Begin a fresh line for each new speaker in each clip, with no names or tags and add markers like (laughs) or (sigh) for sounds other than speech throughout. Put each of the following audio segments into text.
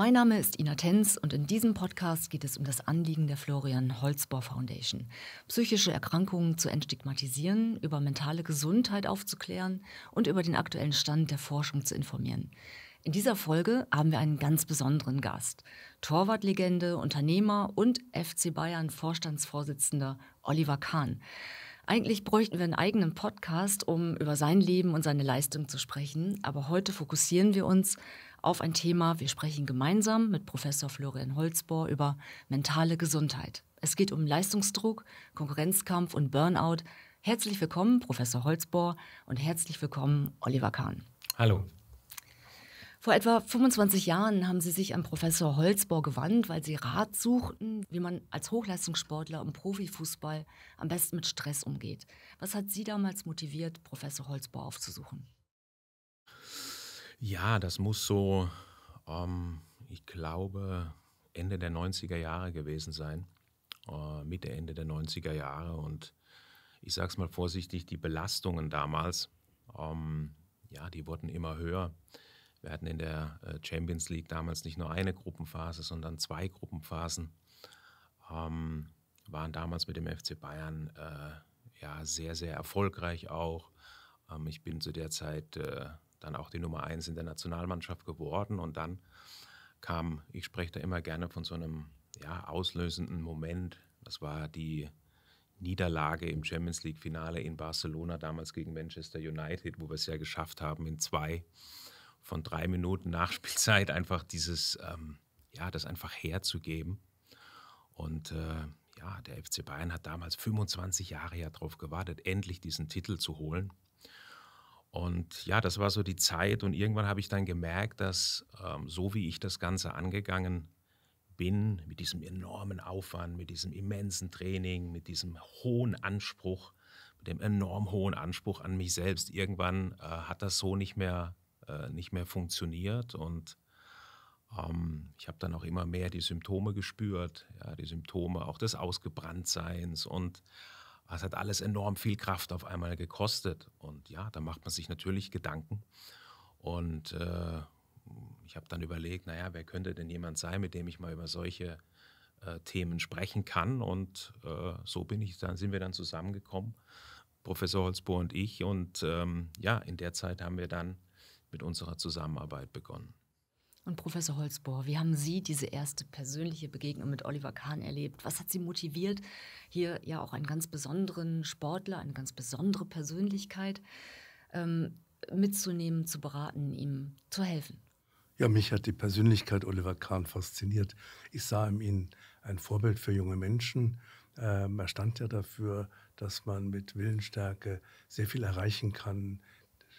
Mein Name ist Ina Tenz und in diesem Podcast geht es um das Anliegen der Florian Holzbohr Foundation, psychische Erkrankungen zu entstigmatisieren, über mentale Gesundheit aufzuklären und über den aktuellen Stand der Forschung zu informieren. In dieser Folge haben wir einen ganz besonderen Gast. Torwartlegende, Unternehmer und FC Bayern Vorstandsvorsitzender Oliver Kahn. Eigentlich bräuchten wir einen eigenen Podcast, um über sein Leben und seine Leistung zu sprechen, aber heute fokussieren wir uns auf ein Thema. Wir sprechen gemeinsam mit Professor Florian Holzbohr über mentale Gesundheit. Es geht um Leistungsdruck, Konkurrenzkampf und Burnout. Herzlich willkommen, Professor Holzbohr, und herzlich willkommen, Oliver Kahn. Hallo. Vor etwa 25 Jahren haben Sie sich an Professor Holzbohr gewandt, weil Sie Rat suchten, wie man als Hochleistungssportler im Profifußball am besten mit Stress umgeht. Was hat Sie damals motiviert, Professor Holzbohr aufzusuchen?
Ja, das muss so, ähm, ich glaube, Ende der 90er Jahre gewesen sein, äh, Mitte, Ende der 90er Jahre. Und ich sage es mal vorsichtig, die Belastungen damals, ähm, ja, die wurden immer höher. Wir hatten in der äh, Champions League damals nicht nur eine Gruppenphase, sondern zwei Gruppenphasen. Ähm, waren damals mit dem FC Bayern äh, ja sehr, sehr erfolgreich auch. Ähm, ich bin zu der Zeit äh, dann auch die Nummer eins in der Nationalmannschaft geworden. Und dann kam, ich spreche da immer gerne von so einem ja, auslösenden Moment. Das war die Niederlage im Champions League-Finale in Barcelona, damals gegen Manchester United, wo wir es ja geschafft haben, in zwei von drei Minuten Nachspielzeit (laughs) einfach dieses, ähm, ja, das einfach herzugeben. Und äh, ja, der FC Bayern hat damals 25 Jahre ja drauf gewartet, endlich diesen Titel zu holen. Und ja, das war so die Zeit. Und irgendwann habe ich dann gemerkt, dass ähm, so wie ich das Ganze angegangen bin, mit diesem enormen Aufwand, mit diesem immensen Training, mit diesem hohen Anspruch, mit dem enorm hohen Anspruch an mich selbst, irgendwann äh, hat das so nicht mehr, äh, nicht mehr funktioniert. Und ähm, ich habe dann auch immer mehr die Symptome gespürt, ja, die Symptome auch des Ausgebranntseins und Ah, es hat alles enorm viel Kraft auf einmal gekostet. Und ja, da macht man sich natürlich Gedanken. Und äh, ich habe dann überlegt, naja, wer könnte denn jemand sein, mit dem ich mal über solche äh, Themen sprechen kann? Und äh, so bin ich, dann sind wir dann zusammengekommen, Professor Holzbohr und ich. Und ähm, ja, in der Zeit haben wir dann mit unserer Zusammenarbeit begonnen.
Und Professor Holzbohr, wie haben Sie diese erste persönliche Begegnung mit Oliver Kahn erlebt? Was hat Sie motiviert, hier ja auch einen ganz besonderen Sportler, eine ganz besondere Persönlichkeit ähm, mitzunehmen, zu beraten, ihm zu helfen?
Ja, mich hat die Persönlichkeit Oliver Kahn fasziniert. Ich sah in ihm ein Vorbild für junge Menschen. Ähm, er stand ja dafür, dass man mit Willensstärke sehr viel erreichen kann,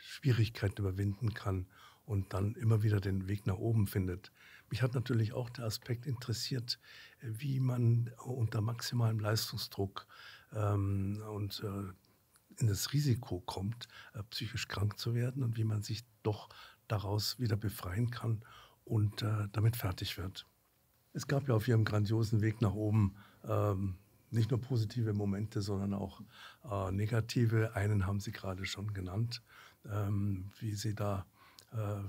Schwierigkeiten überwinden kann und dann immer wieder den Weg nach oben findet. Mich hat natürlich auch der Aspekt interessiert, äh, wie man äh, unter maximalem Leistungsdruck ähm, und äh, in das Risiko kommt, äh, psychisch krank zu werden und wie man sich doch daraus wieder befreien kann und äh, damit fertig wird. Es gab ja auf ihrem grandiosen Weg nach oben ähm, nicht nur positive Momente, sondern auch äh, negative. Einen haben Sie gerade schon genannt, ähm, wie Sie da äh,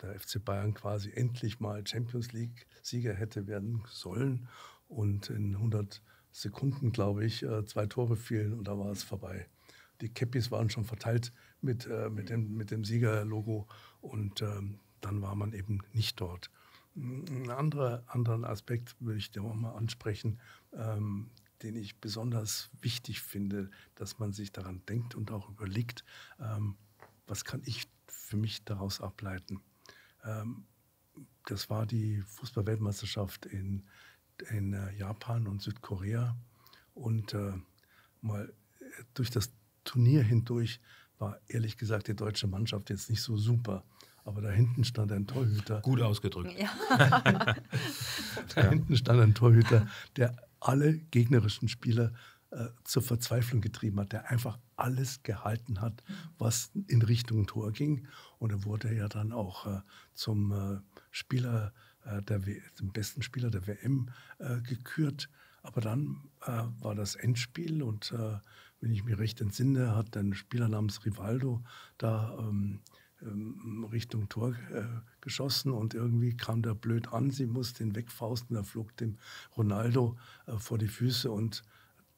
der FC Bayern quasi endlich mal Champions League-Sieger hätte werden sollen. Und in 100 Sekunden, glaube ich, äh, zwei Tore fielen und da war es vorbei. Die Käppis waren schon verteilt mit, äh, mit dem, mit dem Siegerlogo und ähm, dann war man eben nicht dort. Einen andere, anderen Aspekt würde ich dir auch mal ansprechen, ähm, den ich besonders wichtig finde, dass man sich daran denkt und auch überlegt, ähm, was kann ich für mich daraus ableiten? Ähm, das war die Fußball-Weltmeisterschaft in, in äh, Japan und Südkorea. Und äh, mal äh, durch das Turnier hindurch war ehrlich gesagt die deutsche Mannschaft jetzt nicht so super. Aber da hinten stand ein Torhüter. Gut ausgedrückt. (laughs) da hinten stand ein Torhüter, der alle gegnerischen Spieler äh, zur Verzweiflung getrieben hat, der einfach alles gehalten hat, was in Richtung Tor ging. Und er wurde ja dann auch äh, zum äh, Spieler, äh, der w zum besten Spieler der WM äh, gekürt. Aber dann äh, war das Endspiel und wenn ich mich recht entsinne, hat ein Spieler namens Rivaldo da ähm, ähm, Richtung Tor äh, geschossen und irgendwie kam der blöd an. Sie musste ihn wegfausten, er flog dem Ronaldo äh, vor die Füße und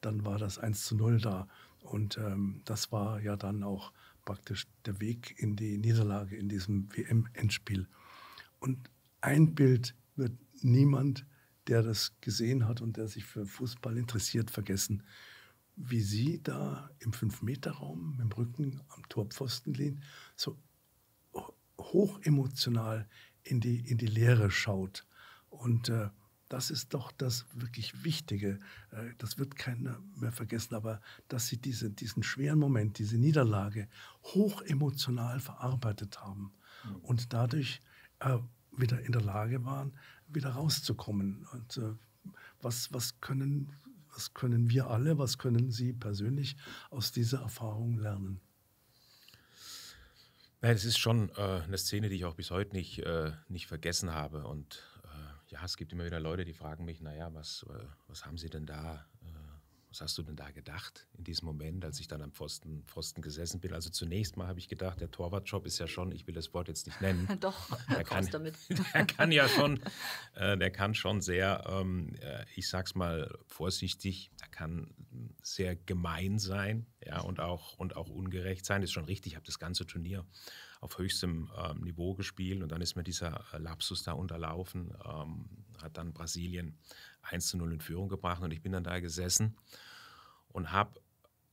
dann war das 1 zu 0 da. Und ähm, das war ja dann auch praktisch der Weg in die Niederlage in diesem WM-Endspiel. Und ein Bild wird niemand, der das gesehen hat und der sich für Fußball interessiert, vergessen. Wie sie da im Fünf-Meter-Raum mit dem Rücken am Torpfosten liegen, so hochemotional in die, in die Leere schaut. Und äh, das ist doch das wirklich Wichtige. Äh, das wird keiner mehr vergessen, aber dass sie diese, diesen schweren Moment, diese Niederlage hoch emotional verarbeitet haben mhm. und dadurch äh, wieder in der Lage waren, wieder rauszukommen. Und äh, was, was, können, was können wir alle, was können Sie persönlich aus dieser Erfahrung lernen?
Nein, es ist schon äh, eine Szene, die ich auch bis heute nicht, äh, nicht vergessen habe. Und ja, es gibt immer wieder Leute, die fragen mich, naja, was, äh, was haben Sie denn da, äh, was hast du denn da gedacht in diesem Moment, als ich dann am Pfosten, Pfosten gesessen bin? Also zunächst mal habe ich gedacht, der Torwartjob ist ja schon, ich will das Wort jetzt nicht nennen. (laughs) Doch, der kann, damit. (laughs) der kann ja schon, äh, der kann schon sehr, ähm, ich sag's mal vorsichtig, der kann sehr gemein sein, ja, und auch, und auch ungerecht sein. Das ist schon richtig, ich habe das ganze Turnier auf höchstem ähm, Niveau gespielt. Und dann ist mir dieser äh, Lapsus da unterlaufen, ähm, hat dann Brasilien 1 zu 0 in Führung gebracht. Und ich bin dann da gesessen und habe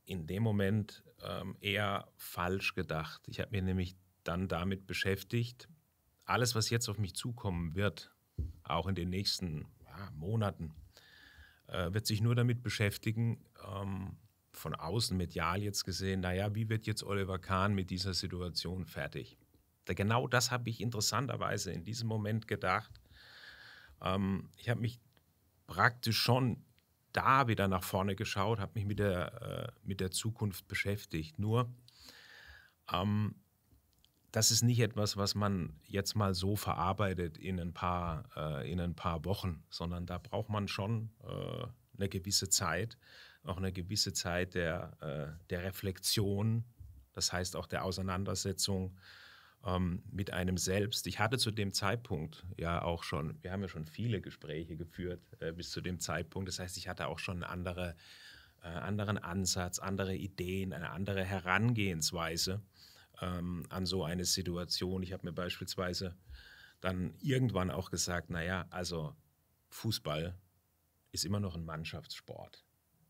in dem Moment ähm, eher falsch gedacht. Ich habe mir nämlich dann damit beschäftigt, alles, was jetzt auf mich zukommen wird, auch in den nächsten ja, Monaten, äh, wird sich nur damit beschäftigen, ähm, von außen medial jetzt gesehen, naja, wie wird jetzt Oliver Kahn mit dieser Situation fertig? Da genau das habe ich interessanterweise in diesem Moment gedacht. Ähm, ich habe mich praktisch schon da wieder nach vorne geschaut, habe mich mit der, äh, mit der Zukunft beschäftigt. Nur, ähm, das ist nicht etwas, was man jetzt mal so verarbeitet in ein paar, äh, in ein paar Wochen, sondern da braucht man schon äh, eine gewisse Zeit, auch eine gewisse Zeit der, äh, der Reflexion, das heißt auch der Auseinandersetzung ähm, mit einem selbst. Ich hatte zu dem Zeitpunkt ja auch schon, wir haben ja schon viele Gespräche geführt äh, bis zu dem Zeitpunkt. Das heißt, ich hatte auch schon einen andere, äh, anderen Ansatz, andere Ideen, eine andere Herangehensweise ähm, an so eine Situation. Ich habe mir beispielsweise dann irgendwann auch gesagt, naja, also Fußball ist immer noch ein Mannschaftssport.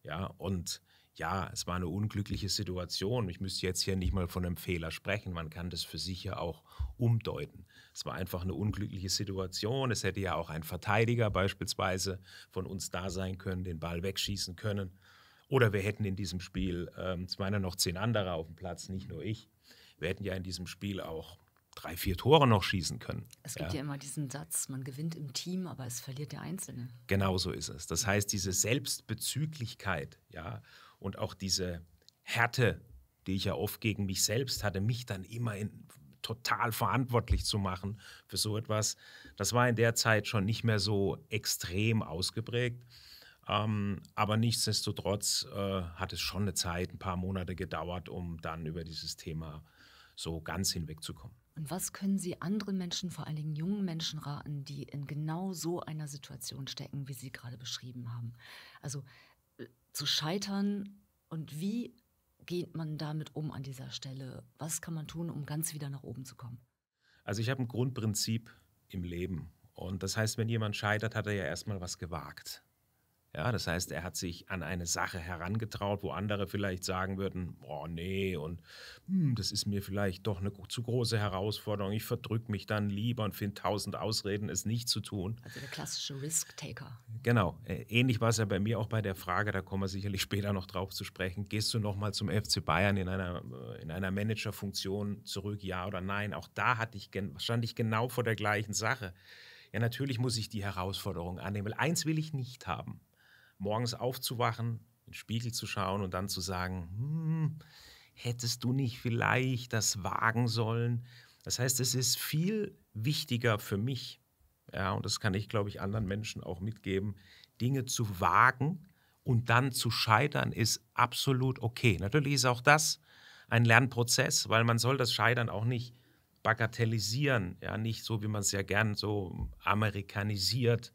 Ja, und ja, es war eine unglückliche Situation. Ich müsste jetzt hier nicht mal von einem Fehler sprechen. Man kann das für sich ja auch umdeuten. Es war einfach eine unglückliche Situation. Es hätte ja auch ein Verteidiger beispielsweise von uns da sein können, den Ball wegschießen können. Oder wir hätten in diesem Spiel, ähm, es ähm, waren ja noch zehn andere auf dem Platz, nicht nur ich, wir hätten ja in diesem Spiel auch drei, vier Tore noch schießen können. Es gibt ja. ja
immer diesen Satz, man gewinnt im Team, aber es verliert der Einzelne.
Genau so ist es. Das heißt, diese Selbstbezüglichkeit, ja, und auch diese Härte, die ich ja oft gegen mich selbst hatte, mich dann immer in, total verantwortlich zu machen für so etwas, das war in der Zeit schon nicht mehr so extrem ausgeprägt. Ähm, aber nichtsdestotrotz äh, hat es schon eine Zeit, ein paar Monate gedauert, um dann über dieses Thema so ganz hinwegzukommen.
Und was können Sie anderen Menschen, vor allen Dingen jungen Menschen raten, die in genau so einer Situation stecken, wie Sie gerade beschrieben haben? Also äh, zu scheitern und wie geht man damit um an dieser Stelle? Was kann man tun, um ganz wieder nach oben zu kommen?
Also ich habe ein Grundprinzip im Leben. Und das heißt, wenn jemand scheitert, hat er ja erstmal was gewagt. Ja, das heißt, er hat sich an eine Sache herangetraut, wo andere vielleicht sagen würden, oh nee, und hm, das ist mir vielleicht doch eine zu große Herausforderung. Ich verdrücke mich dann lieber und finde tausend Ausreden, es nicht zu tun.
Also der klassische Risk-Taker.
Genau. Ähnlich war es ja bei mir auch bei der Frage, da kommen wir sicherlich später noch drauf zu sprechen. Gehst du nochmal zum FC Bayern in einer, äh, in einer Managerfunktion zurück, ja oder nein? Auch da hatte ich, stand ich genau vor der gleichen Sache. Ja, natürlich muss ich die Herausforderung annehmen. Eins will ich nicht haben morgens aufzuwachen, in den Spiegel zu schauen und dann zu sagen, hm, hättest du nicht vielleicht das wagen sollen? Das heißt, es ist viel wichtiger für mich, ja, und das kann ich, glaube ich, anderen Menschen auch mitgeben, Dinge zu wagen und dann zu scheitern, ist absolut okay. Natürlich ist auch das ein Lernprozess, weil man soll das Scheitern auch nicht bagatellisieren, ja, nicht so, wie man es ja gern so amerikanisiert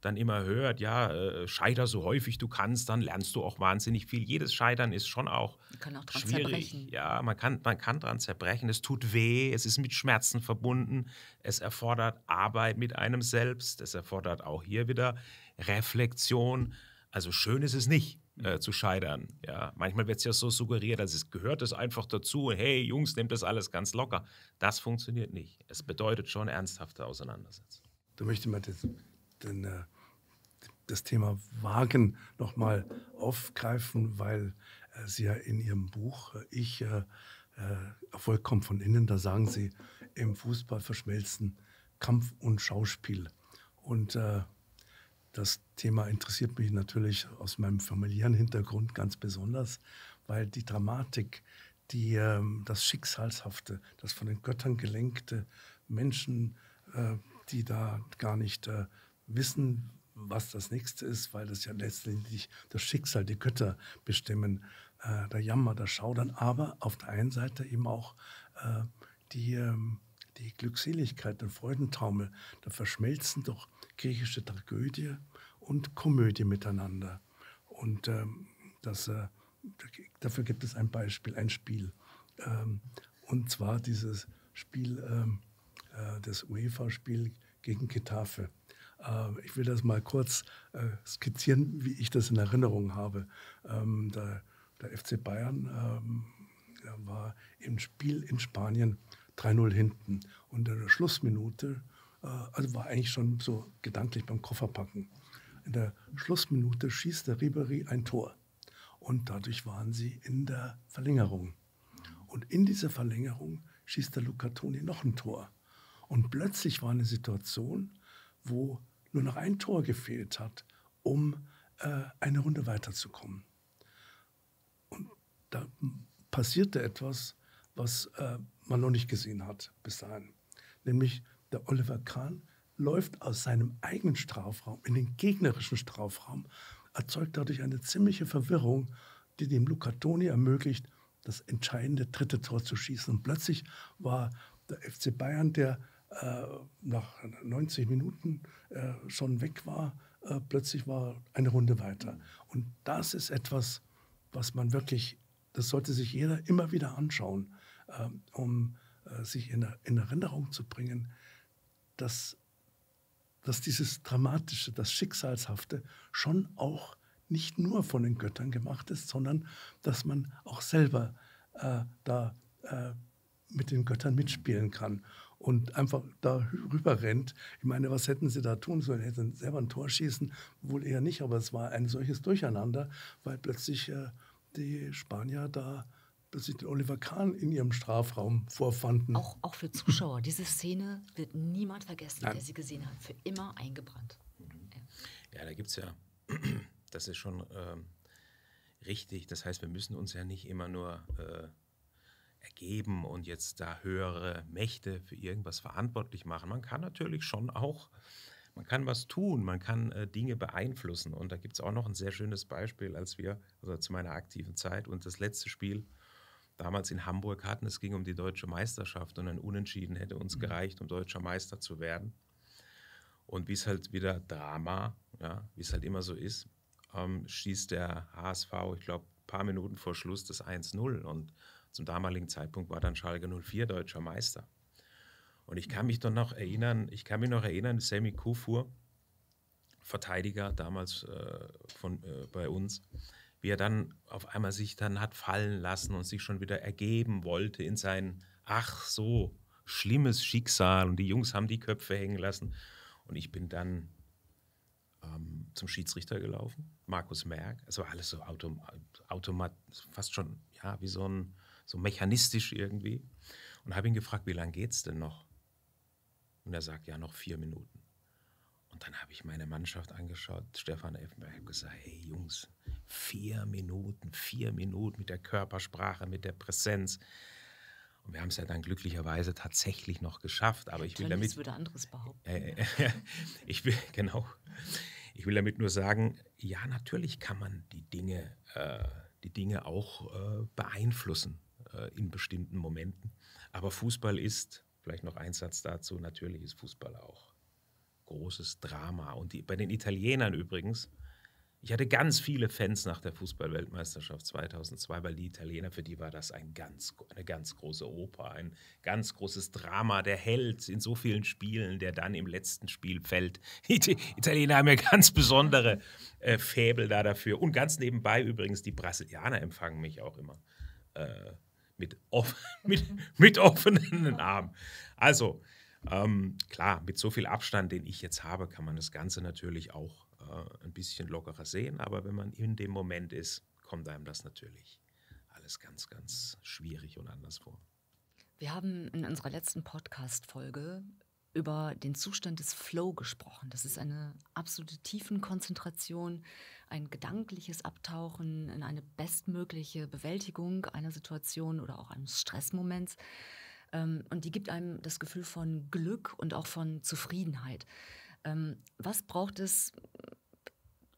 dann immer hört, ja, äh, scheiter so häufig du kannst, dann lernst du auch wahnsinnig viel. Jedes Scheitern ist schon auch,
man kann auch schwierig. Zerbrechen.
Ja, man kann, man kann dran zerbrechen. Es tut weh, es ist mit Schmerzen verbunden, es erfordert Arbeit mit einem selbst, es erfordert auch hier wieder Reflexion. Also schön ist es nicht. Äh, zu scheitern. Ja, manchmal wird es ja so suggeriert, also es gehört es einfach dazu. Hey Jungs, nehmt das alles ganz locker. Das funktioniert nicht. Es bedeutet schon ernsthafte Auseinandersetzung. Du möchtest mal das
den, äh, das Thema Wagen nochmal aufgreifen, weil äh, Sie ja in Ihrem Buch äh, Ich Erfolg kommt von innen, da sagen Sie, im Fußball verschmelzen Kampf und Schauspiel. Und das Thema interessiert mich natürlich aus meinem familiären Hintergrund ganz besonders, weil die Dramatik, die, ähm, das Schicksalshafte, das von den Göttern gelenkte Menschen, die da gar nicht wissen, was das nächste ist, weil das ja letztendlich das Schicksal, die Götter bestimmen, äh, der Jammer, der Schaudern, aber auf der einen Seite eben auch äh, die, ähm, die Glückseligkeit, den Freudentaumel, da verschmelzen doch griechische Tragödie und Komödie miteinander. Und ähm, das, äh, dafür gibt es ein Beispiel, ein Spiel. Ähm, und zwar dieses Spiel, ähm, äh, das UEFA-Spiel gegen Getafe. Äh, ich will das mal kurz äh, skizzieren, wie ich das in Erinnerung habe. Ähm, der, der FC Bayern ähm, war im Spiel in Spanien 3-0 hinten. Und in der Schlussminute, äh, also war eigentlich schon so gedanklich beim Kofferpacken, in der Schlussminute schießt der Ribery ein Tor. Und dadurch waren sie in der Verlängerung. Und in dieser Verlängerung schießt der Luca Toni noch ein Tor. Und plötzlich war eine Situation, wo nur noch ein Tor gefehlt hat, um äh, eine Runde weiterzukommen. Und da passierte etwas, was äh, man noch nicht gesehen hat bis dahin. Nämlich der Oliver Kahn läuft aus seinem eigenen Strafraum in den gegnerischen Strafraum, erzeugt dadurch eine ziemliche Verwirrung, die dem Luca Toni ermöglicht, das entscheidende dritte Tor zu schießen. Und plötzlich war der FC Bayern der äh, nach 90 Minuten äh, schon weg war, äh, plötzlich war eine Runde weiter. Und das ist etwas, was man wirklich, das sollte sich jeder immer wieder anschauen, um sich in, in Erinnerung zu bringen, dass, dass dieses Dramatische, das Schicksalshafte schon auch nicht nur von den Göttern gemacht ist, sondern dass man auch selber äh, da äh, mit den Göttern mitspielen kann und einfach da rüber rennt. Ich meine, was hätten sie da tun sollen? Hätten selber ein Tor schießen? Wohl eher nicht, aber es war ein solches Durcheinander, weil plötzlich äh, die Spanier da plötzlich den Oliver Kahn in ihrem Strafraum vorfanden. Auch,
auch für Zuschauer. Diese Szene wird niemand vergessen, Nein. der sie gesehen hat. Für immer eingebrannt.
Ja, da gibt es ja, (clears throat) das ist schon ähm, richtig. Das heißt, wir müssen uns ja nicht immer nur... Äh, ergeben und jetzt da höhere Mächte für irgendwas verantwortlich machen. Man kann natürlich schon auch, man kann was tun, man kann äh, Dinge beeinflussen. Und da gibt es auch noch ein sehr schönes Beispiel, als wir, also zu meiner aktiven Zeit und das letzte Spiel damals in Hamburg hatten, es ging um die deutsche Meisterschaft und ein Unentschieden hätte uns mhm. gereicht, um deutscher Meister zu werden. Und wie es halt wieder Drama, ja, wie es halt immer so ist, ähm, schießt der HSV, ich glaube, ein paar Minuten vor Schluss das 1-0 und zum damaligen Zeitpunkt war dann Schalke 04 deutscher Meister. Und ich kann mich dann noch erinnern, ich kann mich noch erinnern, Sammy Kufur, Verteidiger damals äh, von, äh, bei uns, wie er dann auf einmal sich dann hat fallen lassen und sich schon wieder ergeben wollte in sein, ach so, schlimmes Schicksal. Und die Jungs haben die Köpfe hängen lassen. Und ich bin dann ähm, zum Schiedsrichter gelaufen, Markus Merck. Es war alles so Auto, Automat, fast schon, ja, wie so ein so mechanistisch irgendwie. Und habe ihn gefragt, wie lange geht es denn noch? Und er sagt, ja, noch vier Minuten. Und dann habe ich meine Mannschaft angeschaut, Stefan Effenberg, habe gesagt, hey Jungs, vier Minuten, vier Minuten mit der Körpersprache, mit der Präsenz. Und wir haben es ja dann glücklicherweise tatsächlich noch geschafft. Aber ich will damit. Ich würde
anderes behaupten. Äh, ja.
Äh, (laughs) ich will, genau. Ich will damit nur sagen, ja, natürlich kann man die Dinge, äh, die Dinge auch äh, beeinflussen. Äh, in bestimmten Momenten. Aber Fußball ist, vielleicht noch ein Satz dazu, natürlich ist Fußball auch großes Drama. Und die, bei den Italienern übrigens, ich hatte ganz viele Fans nach der Fußballweltmeisterschaft 2002, weil die Italiener, für die war das ein ganz, eine ganz große Oper, ein ganz großes Drama. Der Held in so vielen Spielen, der dann im letzten Spiel fällt. (laughs) Die Italiener haben ja ganz besondere äh, Fäbel da dafür. Und ganz nebenbei übrigens, die Brasilianer empfangen mich auch immer äh, mit, off (laughs) mit, mit offenen Armen. Also, ähm, klar, mit so viel Abstand, den ich jetzt habe, kann man das Ganze natürlich auch äh, ein bisschen lockerer sehen. Aber wenn man in dem Moment ist, kommt einem das natürlich alles ganz, ganz schwierig und anders vor.
Wir haben in unserer letzten Podcast-Folge über den Zustand des Flow gesprochen. Das ist eine absolute Tiefenkonzentration, ein gedankliches Abtauchen in eine bestmögliche Bewältigung einer Situation oder auch eines Stressmoments. Ähm, und die gibt einem das Gefühl von Glück und auch von Zufriedenheit. Ähm, was braucht es,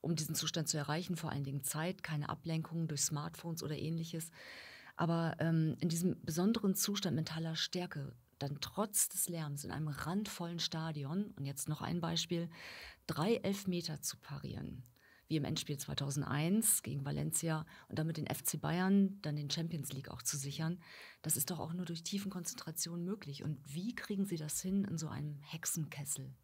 um diesen Zustand zu erreichen? Vor allen Dingen Zeit, keine Ablenkungen durch Smartphones oder ähnliches. Aber ähm, in diesem besonderen Zustand mentaler Stärke dann trotz des Lärms in einem randvollen Stadion, und jetzt noch ein Beispiel, drei Elfmeter zu parieren. Wie im Endspiel 2001 gegen Valencia und damit den FC Bayern dann den Champions League auch zu sichern. Das ist doch auch nur durch tiefen Konzentration möglich. Und wie kriegen Sie das hin in so einem Hexenkessel?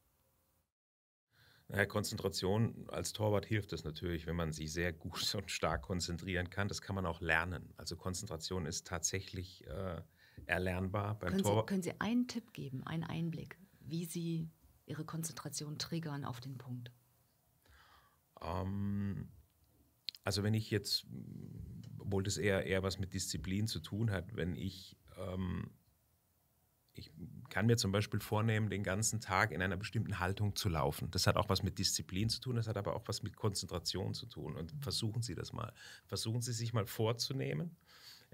Naja, Konzentration als Torwart hilft es natürlich, wenn man sich sehr gut (laughs) und stark konzentrieren kann. Das kann man auch lernen. Also Konzentration ist tatsächlich äh, erlernbar beim können Torwart. Sie,
können Sie einen Tipp geben, einen Einblick, wie Sie Ihre Konzentration triggern auf den Punkt?
Ähm, also wenn ich jetzt, obwohl das eher, eher was mit Disziplin zu tun hat, wenn ich, ähm, ich kann mir zum Beispiel vornehmen, den ganzen Tag in einer bestimmten Haltung zu laufen. Das hat auch was mit Disziplin zu tun, das hat aber auch was mit Konzentration zu tun. Und versuchen Sie das mal. Versuchen Sie sich mal vorzunehmen,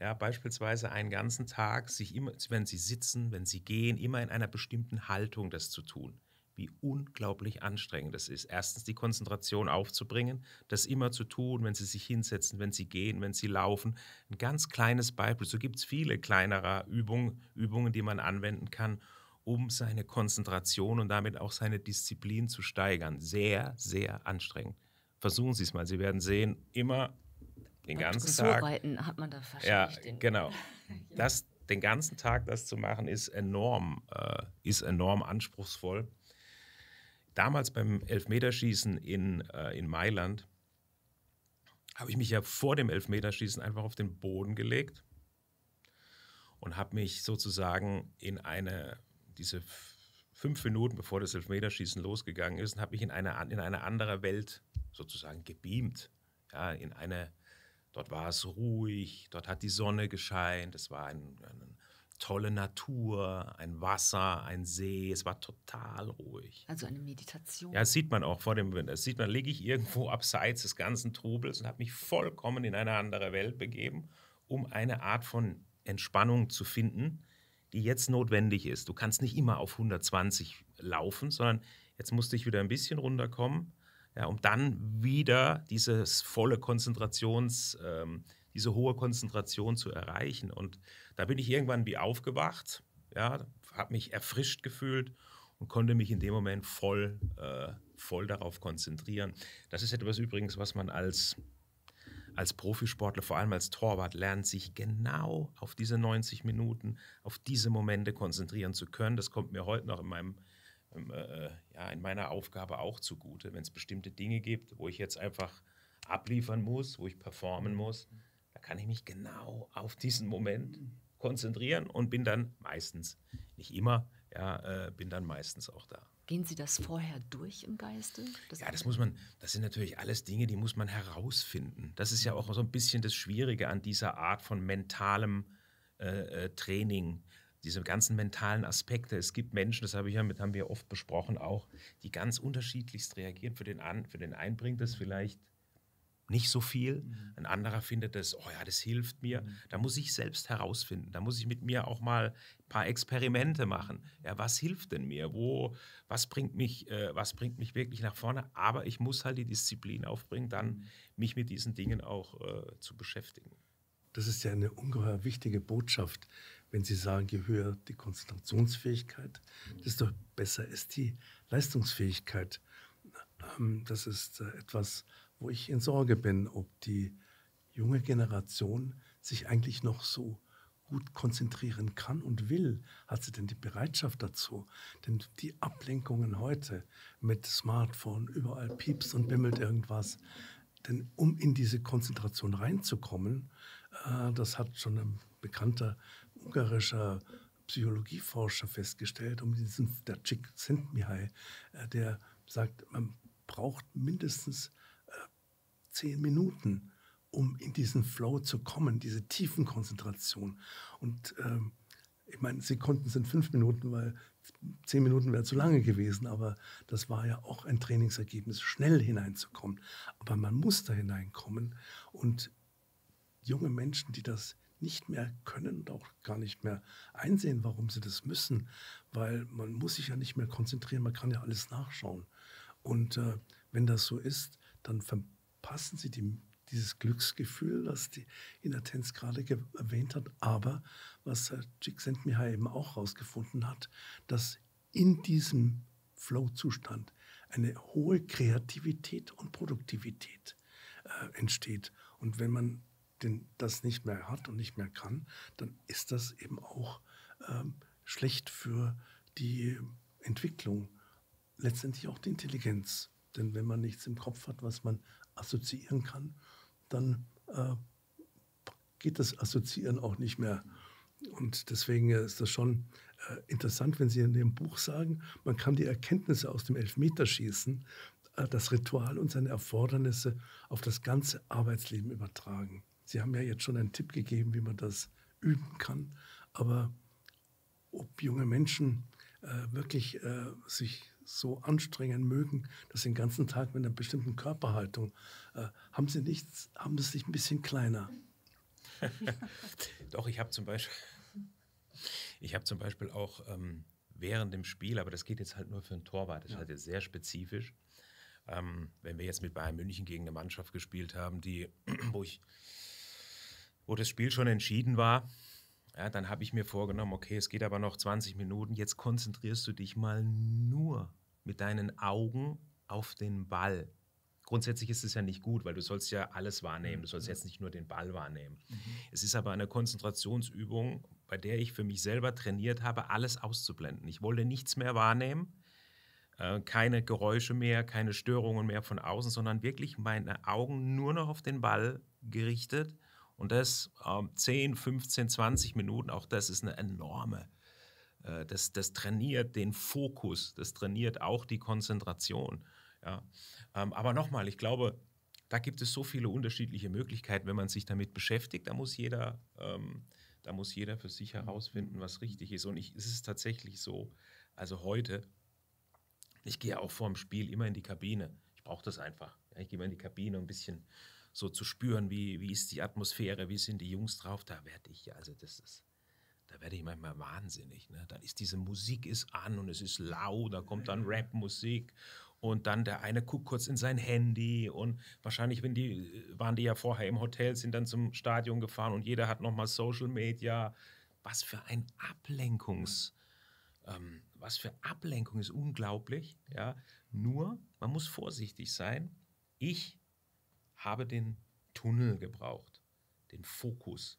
ja, beispielsweise einen ganzen Tag, sich immer, wenn sie sitzen, wenn sie gehen, immer in einer bestimmten Haltung das zu tun. Wie unglaublich anstrengend das ist. Erstens die Konzentration aufzubringen, das immer zu tun, wenn sie sich hinsetzen, wenn sie gehen, wenn sie laufen. Ein ganz kleines Beispiel. So gibt es viele kleinere Übungen, Übungen, die man anwenden kann, um seine Konzentration und damit auch seine Disziplin zu steigern. Sehr, sehr anstrengend. Versuchen Sie es mal. Sie werden sehen, immer den Beim ganzen Tag.
hat man da wahrscheinlich ja, den
genau. (laughs) ja. Das den ganzen Tag das zu machen ist enorm, äh, ist enorm anspruchsvoll. Damals beim Elfmeterschießen in, äh, in Mailand habe ich mich ja vor dem Elfmeterschießen einfach auf den Boden gelegt und habe mich sozusagen in eine, diese fünf Minuten bevor das Elfmeterschießen losgegangen ist, habe ich in eine, in eine andere Welt sozusagen gebeamt. Ja, in eine Dort war es ruhig, dort hat die Sonne gescheint, es war ein, eine tolle Natur, ein Wasser, ein See, es war total ruhig.
Also eine Meditation. Ja, das sieht
man auch vor dem Winter. Das sieht man, liege ich irgendwo abseits des ganzen Trubels und habe mich vollkommen in eine andere Welt begeben, um eine Art von Entspannung zu finden, die jetzt notwendig ist. Du kannst nicht immer auf 120 laufen, sondern jetzt musst du dich wieder ein bisschen runterkommen ja, um dann wieder dieses volle Konzentrations, ähm, diese hohe Konzentration zu erreichen. Und da bin ich irgendwann wie aufgewacht, ja, habe mich erfrischt gefühlt und konnte mich in dem Moment voll, äh, voll darauf konzentrieren. Das ist etwas übrigens, was man als als Profisportler, vor allem als Torwart, lernt sich genau auf diese 90 Minuten, auf diese Momente konzentrieren zu können. Das kommt mir heute noch in meinem ähm, äh, äh, ja, in meiner Aufgabe auch zugute. Wenn es bestimmte Dinge gibt, wo ich jetzt einfach abliefern muss, wo ich performen mhm. muss, da kann ich mich genau auf diesen Moment konzentrieren und bin dann meistens, nicht immer, ja, äh, bin dann meistens auch da.
Gehen Sie das vorher durch im Geiste? Das ja, das muss man,
das sind natürlich alles Dinge, die muss man herausfinden. Das ist ja mhm. auch so ein bisschen das Schwierige an dieser Art von mentalem äh, äh Training, diese ganzen mentalen Aspekte. Es gibt Menschen, das habe ich ja mit, haben wir oft besprochen auch, die ganz unterschiedlichst reagieren. Für den, An, für den einen bringt das mhm. vielleicht nicht so viel. Mhm. Ein anderer findet das, oh ja, das hilft mir. Mhm. Da muss ich selbst herausfinden. Da muss ich mit mir auch mal ein paar Experimente machen. Mhm. Ja, was hilft denn mir? Wo, was bringt mich, äh, was bringt mich wirklich nach vorne? Aber ich muss halt die Disziplin aufbringen, dann mhm. mich mit diesen Dingen auch äh, zu
beschäftigen. Das ist ja eine ungeheuer wichtige Botschaft wenn Sie sagen, je höher die Konzentrationsfähigkeit, desto besser ist die Leistungsfähigkeit. Ähm, das ist äh, etwas, wo ich in Sorge bin, ob die junge Generation sich eigentlich noch so gut konzentrieren kann und will. Hat sie denn die Bereitschaft dazu? Denn die Ablenkungen heute mit Smartphone, überall piepst und bimmelt irgendwas. Denn um in diese Konzentration reinzukommen, äh, das hat schon ein bekannter ungarischer Psychologieforscher festgestellt, um diesen, der Chick Sendmihai, äh, der sagt, man braucht mindestens äh, zehn Minuten, um in diesen Flow zu kommen, diese tiefen Konzentration. Und ähm, ich meine, Sekunden sind fünf Minuten, weil zehn Minuten wäre zu lange gewesen, aber das war ja auch ein Trainingsergebnis, schnell hineinzukommen. Aber man muss da hineinkommen und junge Menschen, die das nicht mehr können und auch gar nicht mehr einsehen, warum sie das müssen, weil man muss sich ja nicht mehr konzentrieren, man kann ja alles nachschauen. Und äh, wenn das so ist, dann verpassen sie die, dieses Glücksgefühl, was die Inatenz gerade erwähnt hat, aber was Herr Csikszentmihalyi eben auch herausgefunden hat, dass in diesem Flow-Zustand eine hohe Kreativität und Produktivität äh, entsteht. Und wenn man den, das nicht mehr hat und nicht mehr kann, dann ist das eben auch ähm, schlecht für die Entwicklung, letztendlich auch die Intelligenz. Denn wenn man nichts im Kopf hat, was man assoziieren kann, dann äh, geht das Assoziieren auch nicht mehr. Und deswegen ist das schon äh, interessant, wenn Sie in dem Buch sagen, man kann die Erkenntnisse aus dem Elfmeterschießen, äh, das Ritual und seine Erfordernisse auf das ganze Arbeitsleben übertragen. Sie haben ja jetzt schon einen Tipp gegeben, wie man das üben kann. Aber ob junge Menschen äh, wirklich äh, sich so anstrengen mögen, dass sie den ganzen Tag mit einer bestimmten Körperhaltung, äh, haben sie nichts, haben sie sich ein bisschen kleiner.
(laughs) Doch, ich habe zum Beispiel, ich habe zum Beispiel auch ähm, während dem Spiel, aber das geht jetzt halt nur für einen Torwart, das ja. ist halt jetzt sehr spezifisch. Ähm, wenn wir jetzt mit Bayern München gegen eine Mannschaft gespielt haben, die, (clears throat) wo ich wo das Spiel schon entschieden war, ja, dann habe ich mir vorgenommen, okay, es geht aber noch 20 Minuten, jetzt konzentrierst du dich mal nur mit deinen Augen auf den Ball. Grundsätzlich ist es ja nicht gut, weil du sollst ja alles wahrnehmen, du sollst mhm. jetzt nicht nur den Ball wahrnehmen. Mhm. Es ist aber eine Konzentrationsübung, bei der ich für mich selber trainiert habe, alles auszublenden. Ich wollte nichts mehr wahrnehmen, äh, keine Geräusche mehr, keine Störungen mehr von außen, sondern wirklich meine Augen nur noch auf den Ball gerichtet und das ähm, 10, 15, 20 Minuten, auch das ist eine enorme. Äh, das, das trainiert den Fokus, das trainiert auch die Konzentration. Ja. Ähm, aber nochmal, ich glaube, da gibt es so viele unterschiedliche Möglichkeiten, wenn man sich damit beschäftigt. Da muss jeder, ähm, da muss jeder für sich herausfinden, was richtig ist. Und ich, es ist tatsächlich so, also heute, ich gehe auch vor dem Spiel immer in die Kabine. Ich brauche das einfach. ich gehe mal in die Kabine ein bisschen so zu spüren, wie, wie ist die Atmosphäre, wie sind die Jungs drauf, da werde ich, also das ist, da werde ich manchmal wahnsinnig. Ne? Dann ist diese Musik ist an und es ist laut, da kommt dann mhm. Rapmusik und dann der eine guckt kurz in sein Handy und wahrscheinlich wenn die, waren die ja vorher im Hotel, sind dann zum Stadion gefahren und jeder hat nochmal Social Media. Was für ein Ablenkungs... Ähm, was für Ablenkung ist unglaublich. Ja? Nur, man muss vorsichtig sein. Ich habe den Tunnel gebraucht, den Fokus,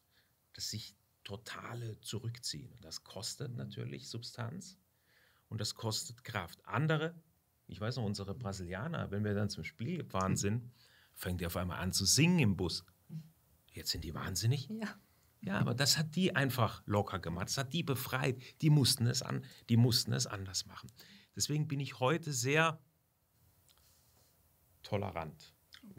das sich totale Zurückziehen. Und das kostet mhm. natürlich Substanz und das kostet Kraft. Andere, ich weiß noch, unsere Brasilianer, wenn wir dann zum Spiel gefahren mhm. sind, fängt die auf einmal an zu singen im Bus. Jetzt sind die wahnsinnig. Ja. Ja, aber das hat die einfach locker gemacht, das hat die befreit, die mussten es an, die mussten es anders machen. Deswegen bin ich heute sehr tolerant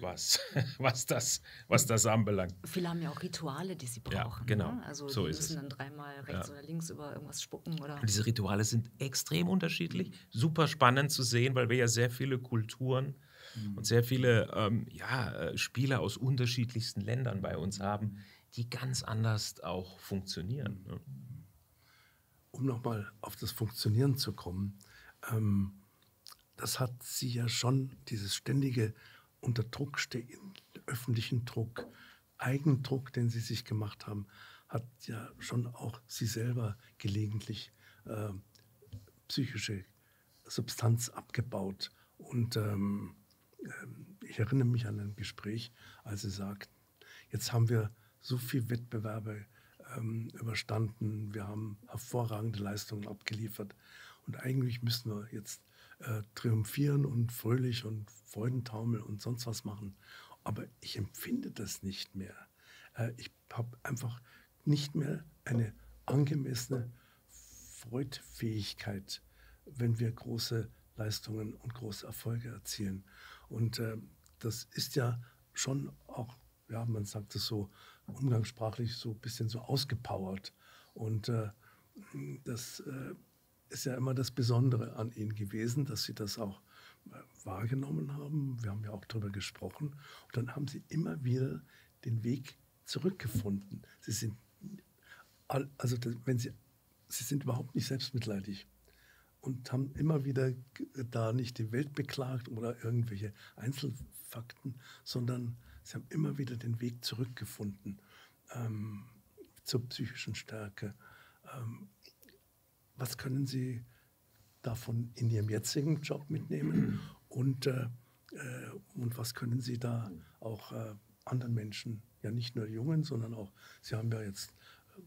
was, (laughs) was, das, was das anbelangt.
Viele haben ja auch Rituale, die sie brauchen. Ja, ne? genau. Ne? Also so die müssen es. dann dreimal rechts ja. oder links über irgendwas spucken. Oder Und diese
Rituale sind extrem unterschiedlich. Super spannend zu sehen, weil wir ja sehr viele Kulturen mhm. und sehr viele ähm, ja, äh, Spieler aus unterschiedlichsten Ländern bei uns mhm. haben, die ganz anders auch
funktionieren. Ne? Mhm. Um nochmal auf das Funktionieren zu kommen, ähm, das hat sie ja schon, dieses ständige unter Druck stehen, öffentlichen Druck, Eigendruck, den sie sich gemacht haben, hat ja schon auch sie selber gelegentlich äh, psychische Substanz abgebaut. Und ähm, ähm, ich erinnere mich an ein Gespräch, als sie sagt, jetzt haben wir so viele Wettbewerbe ähm, überstanden, wir haben hervorragende Leistungen abgeliefert und eigentlich müssen wir jetzt äh, triumphieren und fröhlich und Freudentaumel und sonst was machen. Aber ich empfinde das nicht mehr. Äh, ich habe einfach nicht mehr eine angemessene Freudfähigkeit, wenn wir große Leistungen und große Erfolge erzielen. Und äh, das ist ja schon auch, ja, man sagt es so umgangssprachlich, so ein bisschen so ausgepowert. Und äh, das äh, ist ja immer das Besondere an ihnen gewesen, dass sie das auch äh, wahrgenommen haben. Wir haben ja auch darüber gesprochen. Und dann haben sie immer wieder den Weg zurückgefunden. Sie sind, also wenn sie, sie sind überhaupt nicht selbstmitleidig und haben immer wieder da nicht die Welt beklagt oder irgendwelche Einzelfakten, sondern sie haben immer wieder den Weg zurückgefunden ähm, zur psychischen Stärke, ähm, was können Sie davon in Ihrem jetzigen Job mitnehmen und, äh, äh, und was können Sie da auch äh, anderen Menschen, ja nicht nur Jungen, sondern auch, Sie haben ja jetzt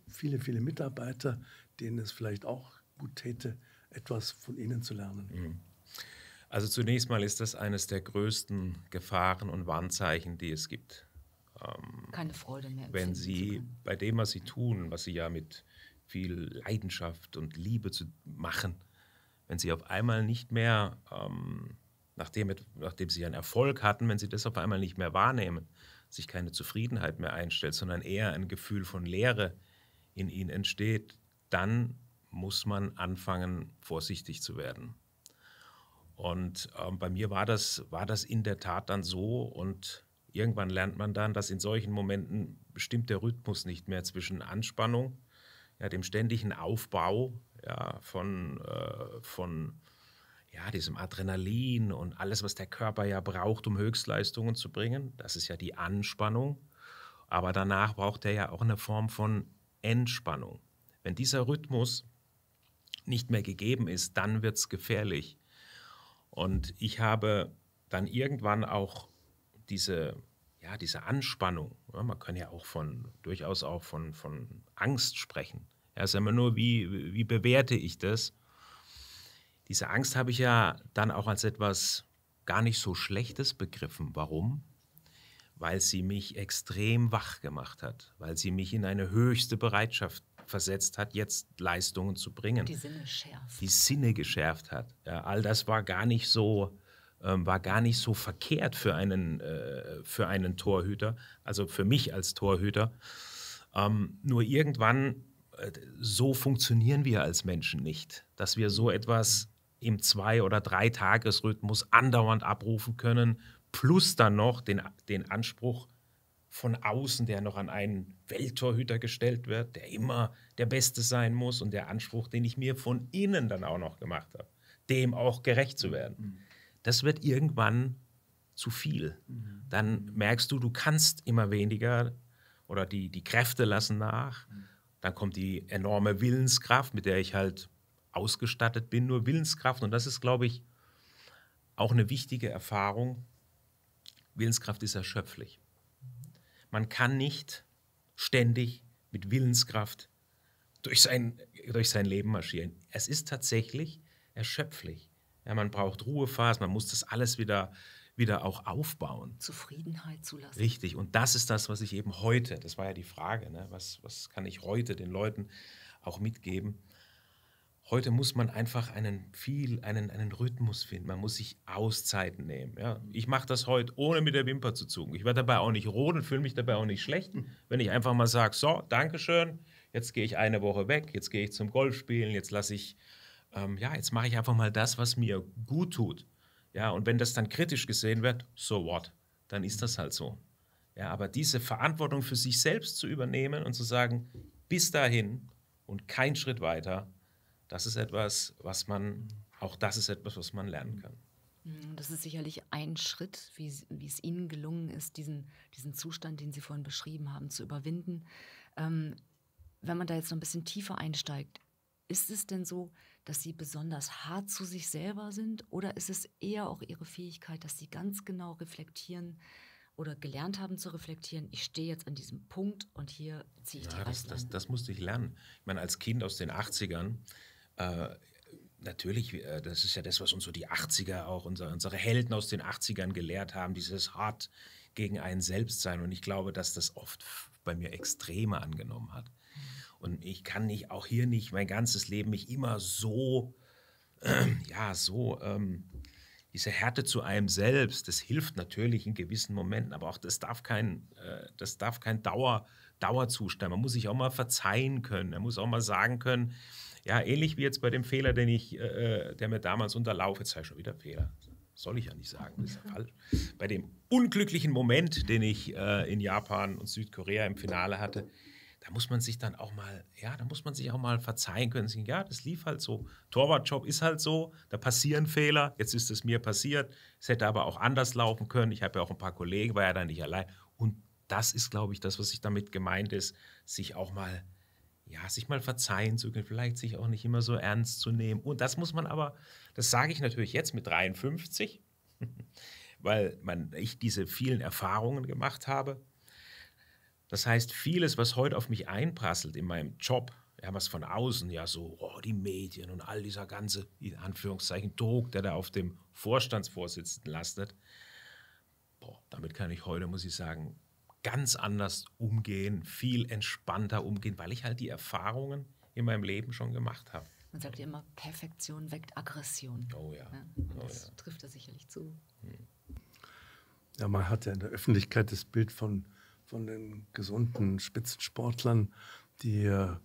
viele, viele Mitarbeiter, denen es vielleicht auch gut täte, etwas von Ihnen zu lernen. Mhm.
Also zunächst mal ist das eines der größten Gefahren und Warnzeichen, die es gibt. Ähm,
Keine Freude
mehr. Wenn
Sie bei dem, was Sie tun, was Sie ja mit viel Leidenschaft und Liebe zu machen, wenn sie auf einmal nicht mehr, ähm, nachdem, nachdem sie einen Erfolg hatten, wenn sie das auf einmal nicht mehr wahrnehmen, sich keine Zufriedenheit mehr einstellt, sondern eher ein Gefühl von Leere in ihnen entsteht, dann muss man anfangen, vorsichtig zu werden. Und ähm, bei mir war das, war das in der Tat dann so und irgendwann lernt man dann, dass in solchen Momenten bestimmt der Rhythmus nicht mehr zwischen Anspannung ja, dem ständigen Aufbau ja, von, äh, von ja, diesem Adrenalin und alles, was der Körper ja braucht, um Höchstleistungen zu bringen. Das ist ja die Anspannung. Aber danach braucht er ja auch eine Form von Entspannung. Wenn dieser Rhythmus nicht mehr gegeben ist, dann wird es gefährlich. Und ich habe dann irgendwann auch diese ja, diese Anspannung, ja, man kann ja auch von, durchaus auch von, von Angst sprechen. Ja, es ist nur, wie, wie bewerte ich das? Diese Angst habe ich ja dann auch als etwas gar nicht so Schlechtes begriffen. Warum? Weil sie mich extrem wach gemacht hat, weil sie mich in eine höchste Bereitschaft versetzt hat, jetzt Leistungen zu bringen. Die Sinne schärft. Die Sinne geschärft hat. Ja, all das war gar nicht so ähm, war gar nicht so verkehrt für einen, äh, für einen Torhüter, also für mich als Torhüter. Ähm, nur irgendwann, äh, so funktionieren wir als Menschen nicht, dass wir so etwas im Zwei- oder Dreitagesrhythmus andauernd abrufen können, plus dann noch den, den Anspruch von außen, der noch an einen Welttorhüter gestellt wird, der immer der Beste sein muss und der Anspruch, den ich mir von innen dann auch noch gemacht habe, dem auch gerecht zu werden. Mhm das wird irgendwann zu viel. Mhm. Dann mhm. merkst du, du kannst immer weniger oder die, die Kräfte lassen nach. Mhm. Dann kommt die enorme Willenskraft, mit der ich halt ausgestattet bin, nur Willenskraft. Und das ist, glaube ich, auch eine wichtige Erfahrung. Willenskraft ist erschöpflich. Man kann nicht ständig mit Willenskraft durch sein, durch sein Leben marschieren. Es ist tatsächlich erschöpflich. Ja, man braucht Ruhephasen, man muss das alles wieder, wieder auch aufbauen.
Zufriedenheit zulassen. Richtig,
und das ist das, was ich eben heute, das war ja die Frage, ne? was, was kann ich heute den Leuten auch mitgeben? Heute muss man einfach einen viel, einen, einen Rhythmus finden. Man muss sich Auszeiten nehmen. Ja? Ich mache das heute, ohne mit der Wimper zu zucken. Ich werde dabei auch nicht rot und fühle mich dabei auch nicht schlecht, hm. wenn ich einfach mal sage: So, Dankeschön, jetzt gehe ich eine Woche weg, jetzt gehe ich zum Golf spielen, jetzt lasse ich ähm, ja, jetzt mache ich einfach mal das, was mir gut tut. Ja, und wenn das dann kritisch gesehen wird, so what? Dann ist das halt so. Ja, aber diese Verantwortung für sich selbst zu übernehmen und zu sagen, bis dahin und kein Schritt weiter, das ist etwas, was man, auch das ist etwas, was man lernen kann.
Mhm, das ist sicherlich ein Schritt, wie, wie es Ihnen gelungen ist, diesen, diesen Zustand, den Sie vorhin beschrieben haben, zu überwinden. Ähm, wenn man da jetzt noch ein bisschen tiefer einsteigt, ist es denn so, dass sie besonders hart zu sich selber sind? Oder ist es eher auch ihre Fähigkeit, dass sie ganz genau reflektieren oder gelernt haben zu reflektieren, ich stehe jetzt an diesem Punkt und hier ziehe ich ja, die das, das, das
musste ich lernen. Ich meine, als Kind aus den 80ern, äh, natürlich, äh, das ist ja das, was uns so die 80er auch, unsere, unsere Helden aus den 80ern gelehrt haben, dieses hart gegen einen selbst sein. Und ich glaube, dass das oft bei mir Extreme angenommen hat. Und ich kann nicht, auch hier nicht, mein ganzes Leben mich immer so, äh, (clears throat) ja, so, ähm, diese Härte zu einem selbst, das hilft natürlich in gewissen Momenten, aber auch das darf kein, äh, das darf kein Dauer, Dauerzustand. Man muss sich auch mal verzeihen können. Man muss auch mal sagen können, ja, ähnlich wie jetzt bei dem Fehler, den ich, äh, äh der mir damals unterlaufe, jetzt sei schon wieder Fehler. Soll ich ja nicht sagen, das ist ja (laughs) falsch. Bei dem unglücklichen Moment, den ich äh, in Japan und Südkorea im Finale hatte, da muss man sich dann auch mal, ja, da muss man sich auch mal verzeihen können. Sagen, ja, das lief halt so. Torwartjob ist halt so, da passieren Fehler. Jetzt ist es mir passiert. Es hätte aber auch anders laufen können. Ich habe ja auch ein paar Kollegen, war ja dann nicht allein. Und das ist, glaube ich, das, was ich damit gemeint ist, sich auch mal, ja, sich mal verzeihen zu können, vielleicht sich auch nicht immer so ernst zu nehmen. Und das muss man aber, das sage ich natürlich jetzt mit 53, (laughs) weil man, ich diese vielen Erfahrungen gemacht habe. Das heißt, vieles, was heute auf mich einprasselt in meinem Job, ja, was von außen ja so, oh, die Medien und all dieser ganze, in Anführungszeichen, Druck, der da auf dem Vorstandsvorsitzenden lastet, boah, damit kann ich heute, muss ich sagen, ganz anders umgehen, viel entspannter umgehen, weil ich halt die Erfahrungen in meinem Leben schon gemacht habe.
Man sagt ja immer, Perfektion weckt Aggression. Oh ja. ja oh das oh ja. trifft da sicherlich zu.
Hm. Ja, man hat ja in der Öffentlichkeit das Bild von von den gesunden Spitzensportlern, die äh,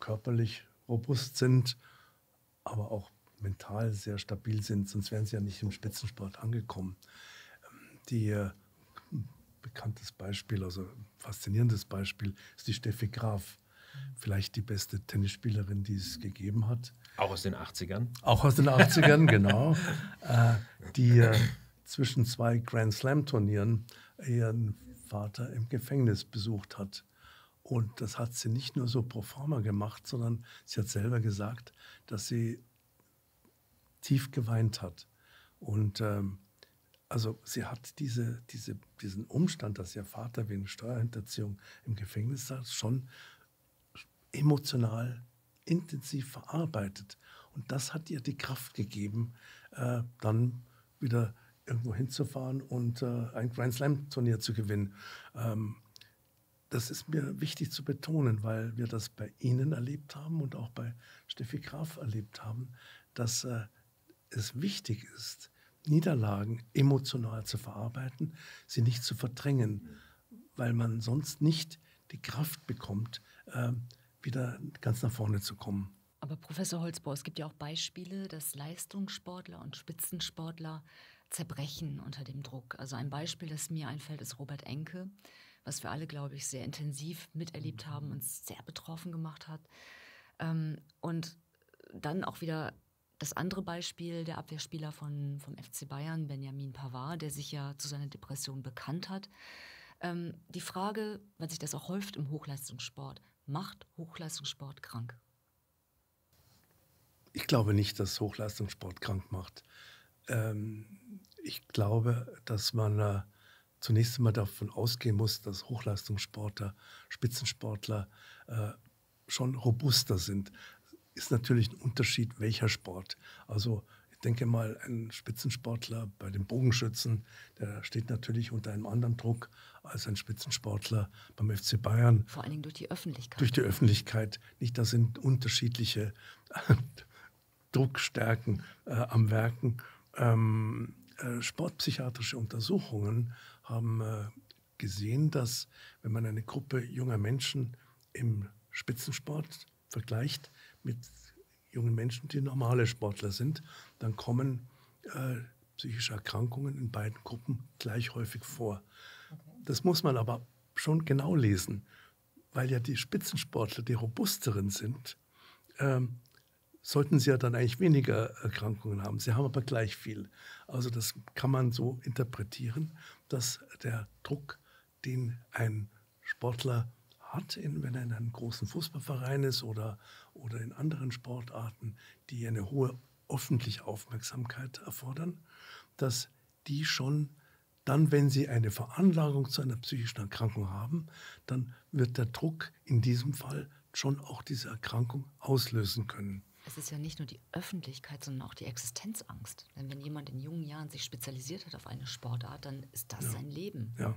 körperlich robust sind, aber auch mental sehr stabil sind, sonst wären sie ja nicht im Spitzensport angekommen. Ähm, die äh, bekanntes Beispiel, also faszinierendes Beispiel, ist die Steffi Graf. Vielleicht die beste Tennisspielerin, die es gegeben hat.
Auch aus den 80ern? Auch aus den 80ern, (laughs) genau. Äh, die äh,
zwischen zwei Grand Slam-Turnieren ihren Vater im Gefängnis besucht hat. Und das hat sie nicht nur so pro forma gemacht, sondern sie hat selber gesagt, dass sie tief geweint hat. Und ähm, also sie hat diese, diese, diesen Umstand, dass ihr Vater wegen Steuerhinterziehung im Gefängnis saß, schon emotional intensiv verarbeitet. Und das hat ihr die Kraft gegeben, äh, dann wieder irgendwo hinzufahren und äh, ein Grand Slam-Turnier zu gewinnen. Ähm, das ist mir wichtig zu betonen, weil wir das bei Ihnen erlebt haben und auch bei Steffi Graf erlebt haben, dass äh, es wichtig ist, Niederlagen emotional zu verarbeiten, sie nicht zu verdrängen, weil man sonst nicht die Kraft bekommt, äh, wieder ganz nach vorne zu kommen. Aber
Professor Holzbau, es gibt ja auch Beispiele, dass Leistungssportler und Spitzensportler zerbrechen unter dem Druck. Also ein Beispiel, das mir einfällt, ist Robert Enke, was wir alle, glaube ich, sehr intensiv miterlebt mhm. haben, und sehr betroffen gemacht hat. Ähm, und dann auch wieder das andere Beispiel, der Abwehrspieler von, vom FC Bayern, Benjamin Pavard, der sich ja zu seiner Depression bekannt hat. Ähm, die Frage, weil sich das auch häuft im Hochleistungssport, macht Hochleistungssport krank?
Ich glaube nicht, dass Hochleistungssport krank macht. Ähm, ich glaube, dass man äh, zunächst einmal davon ausgehen muss, dass Hochleistungssportler, Spitzensportler äh, schon robuster sind. Ist natürlich ein Unterschied, welcher Sport. Also ich denke mal, ein Spitzensportler bei den Bogenschützen, der steht natürlich unter einem anderen Druck als ein Spitzensportler beim FC Bayern. Vor allen Dingen durch die
Öffentlichkeit. Durch die
Öffentlichkeit. Nicht, da sind unterschiedliche (laughs) Druckstärken äh, am Werken ähm, äh, sportpsychiatrische Untersuchungen haben äh, gesehen, dass wenn man eine Gruppe junger Menschen im Spitzensport vergleicht mit jungen Menschen, die normale Sportler sind, dann kommen äh, psychische Erkrankungen in beiden Gruppen gleich häufig vor. Das muss man aber schon genau lesen, weil ja die Spitzensportler, die robusteren sind, ähm, sollten sie ja dann eigentlich weniger Erkrankungen haben. Sie haben aber gleich viel. Also das kann man so interpretieren, dass der Druck, den ein Sportler hat, in, wenn er in einem großen Fußballverein ist oder, oder in anderen Sportarten, die eine hohe öffentliche Aufmerksamkeit erfordern, dass die schon dann, wenn sie eine Veranlagung zu einer psychischen Erkrankung haben, dann wird der Druck in diesem Fall schon auch diese Erkrankung auslösen können
es ist ja nicht nur die Öffentlichkeit, sondern auch die Existenzangst. Denn wenn jemand in jungen Jahren sich spezialisiert hat auf eine Sportart, dann ist das ja. sein Leben. Ja.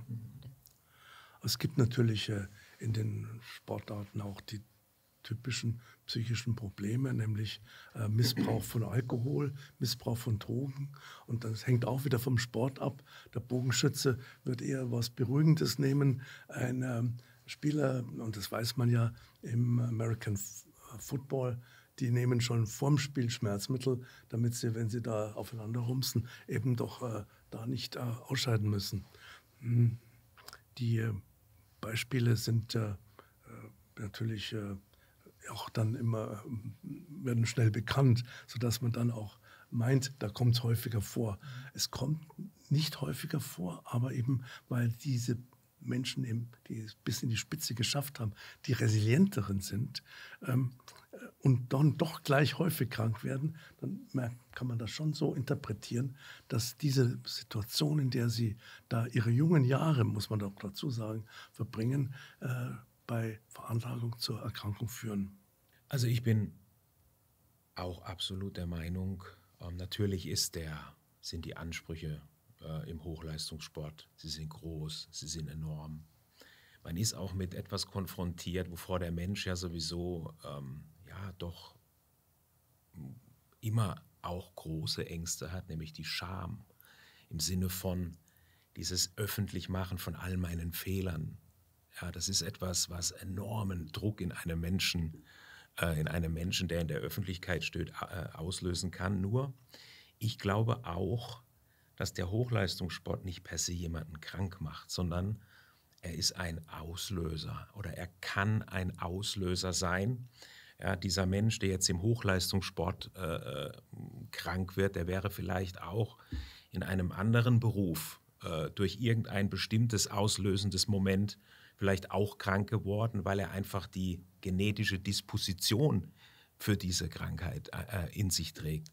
Es gibt natürlich äh, in den Sportarten auch die typischen psychischen Probleme, nämlich äh, Missbrauch von Alkohol, Missbrauch von Drogen. Und das hängt auch wieder vom Sport ab. Der Bogenschütze wird eher was Beruhigendes nehmen. Ein ähm, Spieler, und das weiß man ja im American äh, Football, die nehmen schon vorm Spiel Schmerzmittel, damit sie, wenn sie da aufeinander rumsen, eben doch äh, da nicht äh, ausscheiden müssen. Hm. Die äh, Beispiele sind äh, äh, natürlich auch dann immer, werden schnell bekannt, sodass man dann auch meint, da kommt es häufiger vor. Es kommt nicht häufiger vor, aber eben weil diese Menschen, im, die es bis in die Spitze geschafft haben, die resilienteren sind ähm, äh, und dann doch gleich häufig krank werden, dann kann man das schon so interpretieren, dass diese Situation, in der sie da ihre jungen Jahre, muss man doch dazu sagen, verbringen, äh, bei Veranlagung zur Erkrankung führen. Also ich bin
auch absolut der Meinung, ähm, natürlich ist der, sind die Ansprüche äh, im Hochleistungssport. Sie sind groß, sie sind enorm. Man ist auch mit etwas konfrontiert, wovor der Mensch ja sowieso ähm, ja doch immer auch große Ängste hat, nämlich die Scham im Sinne von dieses Öffentlichmachen von all meinen Fehlern. Ja, das ist etwas, was enormen Druck in einem Menschen, äh, in einem Menschen, der in der Öffentlichkeit steht, äh, auslösen kann. Nur, ich glaube auch, dass der Hochleistungssport nicht per se jemanden krank macht, sondern er ist ein Auslöser oder er kann ein Auslöser sein. Ja, dieser Mensch, der jetzt im Hochleistungssport äh, äh, krank wird, der wäre vielleicht auch in einem anderen Beruf äh, durch irgendein bestimmtes auslösendes Moment vielleicht auch krank geworden, weil er einfach die genetische Disposition für diese Krankheit äh, äh in sich trägt.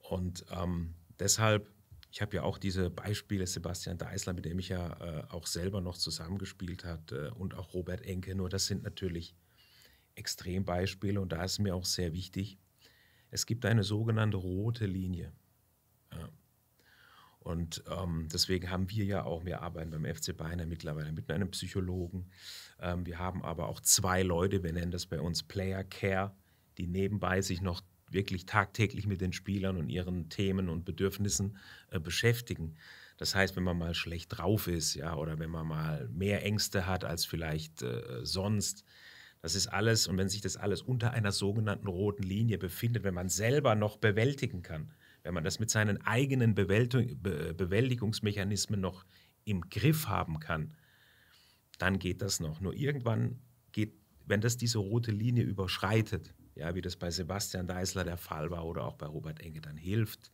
Und ähm, deshalb ich habe ja auch diese Beispiele, Sebastian Deisler, mit dem ich ja äh, auch selber noch zusammengespielt habe, äh, und auch Robert Enke, nur das sind natürlich Extrembeispiele und da ist mir auch sehr wichtig, es gibt eine sogenannte rote Linie. Ja. Und ähm, deswegen haben wir ja auch, wir arbeiten beim FC Bayern mittlerweile mit einem Psychologen. Ähm, wir haben aber auch zwei Leute, wir nennen das bei uns Player Care, die nebenbei sich noch wirklich tagtäglich mit den Spielern und ihren Themen und Bedürfnissen äh, beschäftigen. Das heißt, wenn man mal schlecht drauf ist, ja, oder wenn man mal mehr Ängste hat als vielleicht äh, sonst, das ist alles, und wenn sich das alles unter einer sogenannten roten Linie befindet, wenn man selber noch bewältigen kann, wenn man das mit seinen eigenen Bewältigung, Be Bewältigungsmechanismen noch im Griff haben kann, dann geht das noch. Nur irgendwann geht, wenn das diese rote Linie überschreitet, ja, wie das bei Sebastian Deißler der Fall war oder auch bei Robert Enge, dann hilft.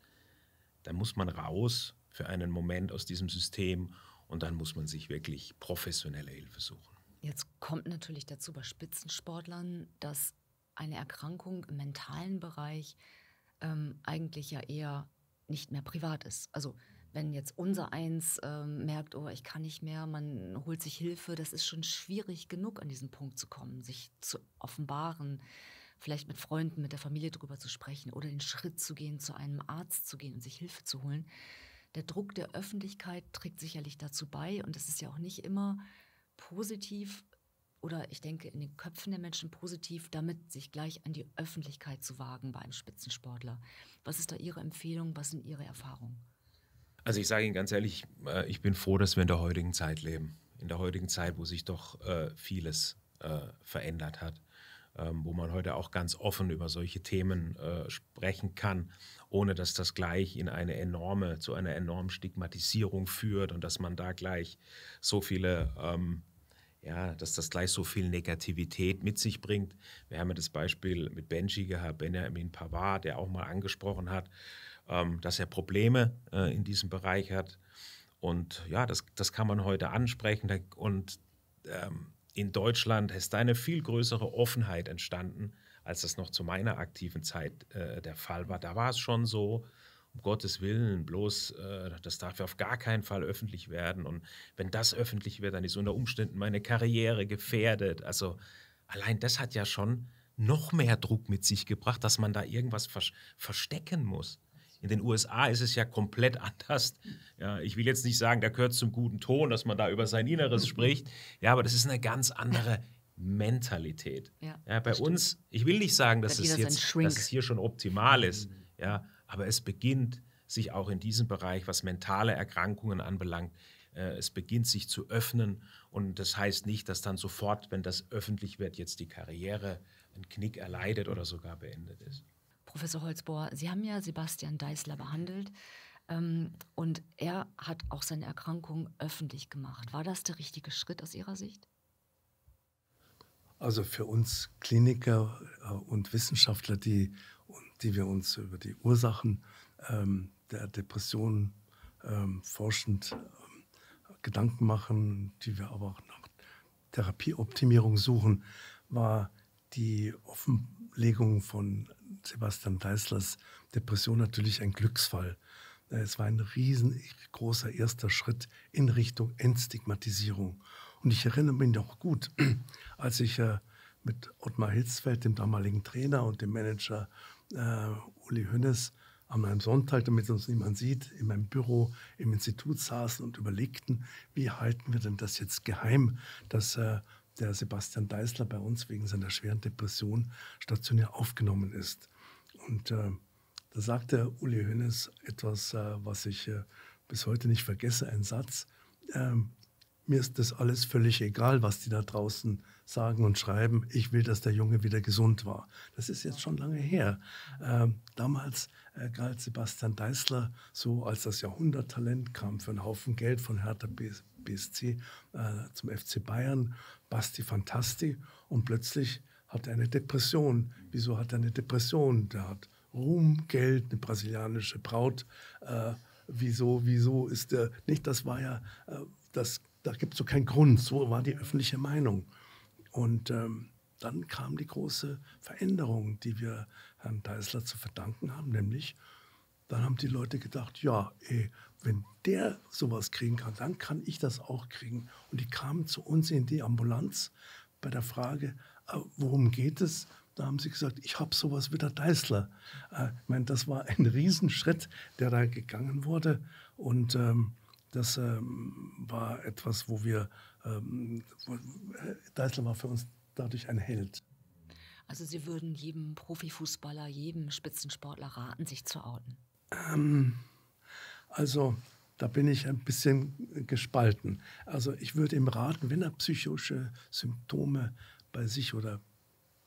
Dann muss man raus für einen Moment aus diesem System und dann muss man sich wirklich professionelle Hilfe suchen.
Jetzt kommt natürlich dazu bei Spitzensportlern, dass eine Erkrankung im mentalen Bereich ähm, eigentlich ja eher nicht mehr privat ist. Also wenn jetzt unser eins ähm, merkt, oh, ich kann nicht mehr, man holt sich Hilfe, das ist schon schwierig genug, an diesen Punkt zu kommen, sich zu offenbaren, vielleicht mit Freunden, mit der Familie darüber zu sprechen oder den Schritt zu gehen, zu einem Arzt zu gehen und sich Hilfe zu holen. Der Druck der Öffentlichkeit trägt sicherlich dazu bei und es ist ja auch nicht immer positiv oder ich denke in den Köpfen der Menschen positiv, damit sich gleich an die Öffentlichkeit zu wagen bei einem Spitzensportler. Was ist da Ihre Empfehlung? Was sind Ihre Erfahrungen?
Also ich sage Ihnen ganz ehrlich, ich äh, bin froh, dass wir in der heutigen Zeit leben. In der heutigen Zeit, wo sich doch äh, vieles äh, verändert hat ähm, wo man heute auch ganz offen über solche Themen äh, sprechen kann, ohne dass das gleich in eine enorme, zu einer enormen Stigmatisierung führt und dass man da gleich so viele ähm, ja, dass das gleich so viel Negativität mit sich bringt. Wir haben ja das Beispiel mit Benji gehabt, Benjamin Pavard, der auch mal angesprochen hat, ähm, dass er Probleme äh, in diesem Bereich hat. Und ja, das, das kann man heute ansprechen. Und ähm, in Deutschland ist eine viel größere Offenheit entstanden, als das noch zu meiner aktiven Zeit äh, der Fall war. Da war es schon so, um Gottes Willen, bloß äh, das darf ja auf gar keinen Fall öffentlich werden. Und wenn das öffentlich wird, dann ist unter Umständen meine Karriere gefährdet. Also allein das hat ja schon noch mehr Druck mit sich gebracht, dass man da irgendwas ver verstecken muss. In den USA ist es ja komplett (laughs) anders. Ja, ich will jetzt nicht sagen, da gehört zum guten Ton, dass man da über sein Inneres spricht. Ja, aber das ist eine ganz andere Mentalität. Ja, ja bei uns, ich will nicht sagen, dass, es jetzt dass es hier schon optimal mhm. ist, ja, aber es beginnt sich auch in diesem Bereich, was mentale Erkrankungen anbelangt, äh, es beginnt sich zu öffnen und das heißt nicht, dass dann sofort, wenn das öffentlich wird, jetzt die Karriere einen Knick erleidet oder sogar beendet ist.
Professor Holzbohr, Sie haben ja Sebastian Deißler behandelt ähm, und er hat auch seine Erkrankung öffentlich gemacht. War das der richtige Schritt aus Ihrer Sicht?
Also für uns Kliniker äh, und Wissenschaftler, die, die wir uns über die Ursachen ähm, der Depressionen ähm, forschend ähm, Gedanken machen, die wir aber auch nach Therapieoptimierung suchen, war die Offenlegung von Sebastian Deißlers Depression natürlich ein Glücksfall. Äh, es war ein riesengroßer erster Schritt in Richtung Entstigmatisierung. Und ich erinnere mich noch gut, (clears throat) als ich äh, mit Ottmar Hitzfeld, dem damaligen Trainer und dem Manager äh, Uli Hönnes, an einem Sonntag, damit uns niemand sieht, in meinem Büro im Institut saßen und überlegten, wie halten wir denn das jetzt geheim, dass äh, der Sebastian Deißler bei uns wegen seiner schweren Depression stationär aufgenommen ist. Und äh, da sagte Uli Hoeneß etwas, äh, was ich äh, bis heute nicht vergesse, ein Satz. Ähm, mir ist das alles völlig egal, was die da draußen sagen und schreiben. Ich will, dass der Junge wieder gesund war. Das ist jetzt schon lange her. Ähm, damals äh, galt Sebastian Deißler so als das Jahrhunderttalent, kam für einen Haufen Geld von Hertha BSC äh, zum FC Bayern, Basti Fantasti und plötzlich hat eine Depression. Wieso hat er eine Depression? Der hat Ruhm, Geld, eine brasilianische Braut. Äh, wieso, wieso ist der nicht? Das war ja, äh, das, da gibt es so keinen Grund. So war die öffentliche Meinung. Und ähm, dann kam die große Veränderung, die wir Herrn Deisler zu verdanken haben, nämlich dann haben die Leute gedacht, ja, ey, eh, wenn der sowas kriegen kann, dann kann ich das auch kriegen. Und die kamen zu uns in die Ambulanz bei der Frage, äh, worum geht es? Da haben sie gesagt, ich habe sowas wie der Deißler. Äh, ich meine, das war ein (laughs) Riesenschritt, der da gegangen wurde. Und ähm, das ähm, war etwas, wo wir, ähm, äh, Deißler war für uns dadurch ein Held.
Also Sie würden jedem Profifußballer, jedem Spitzensportler raten, sich zu outen?
Ähm, also da bin ich ein bisschen gespalten. Also ich würde ihm raten, wenn er psychische Symptome hat, bei sich oder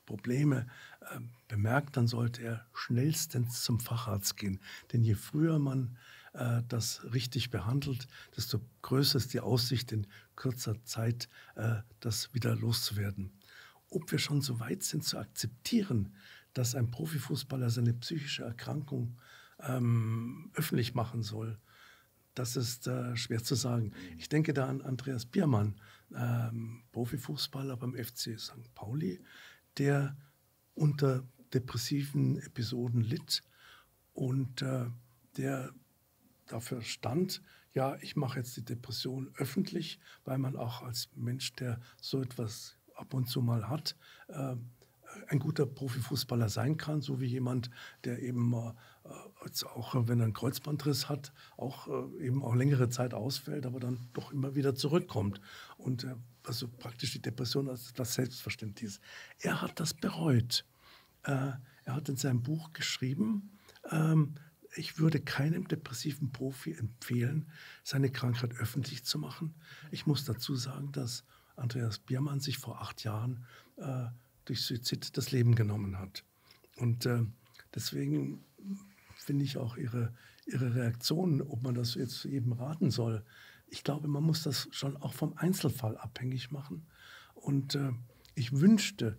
Probleme äh, bemerkt, dann sollte er schnellstens zum Facharzt gehen. Denn je früher man äh, das richtig behandelt, desto größer ist die Aussicht, in kürzer Zeit äh, das wieder loszuwerden. Ob wir schon so weit sind zu akzeptieren, dass ein Profifußballer seine psychische Erkrankung ähm, öffentlich machen soll, das ist äh, schwer zu sagen. Ich denke da an Andreas Biermann, ähm, Profifußballer beim FC St. Pauli, der unter depressiven Episoden litt und äh, der dafür stand, ja, ich mache jetzt die Depression öffentlich, weil man auch als Mensch, der so etwas ab und zu mal hat, äh, ein guter Profifußballer sein kann, so wie jemand, der eben äh, auch, äh, wenn er einen Kreuzbandriss hat, auch äh, eben auch längere Zeit ausfällt, aber dann doch immer wieder zurückkommt. Und also praktisch die Depression als das Selbstverständnis. Er hat das bereut. Er hat in seinem Buch geschrieben, ähm, ich würde keinem depressiven Profi empfehlen, seine Krankheit öffentlich zu machen. Ich muss dazu sagen, dass Andreas Biermann sich vor acht Jahren äh, durch Suizid das Leben genommen hat. Und äh, deswegen finde ich auch ihre, ihre Reaktion, ob man das jetzt jedem raten soll. Ich glaube, man muss das schon auch vom Einzelfall abhängig machen. Und äh, ich wünschte,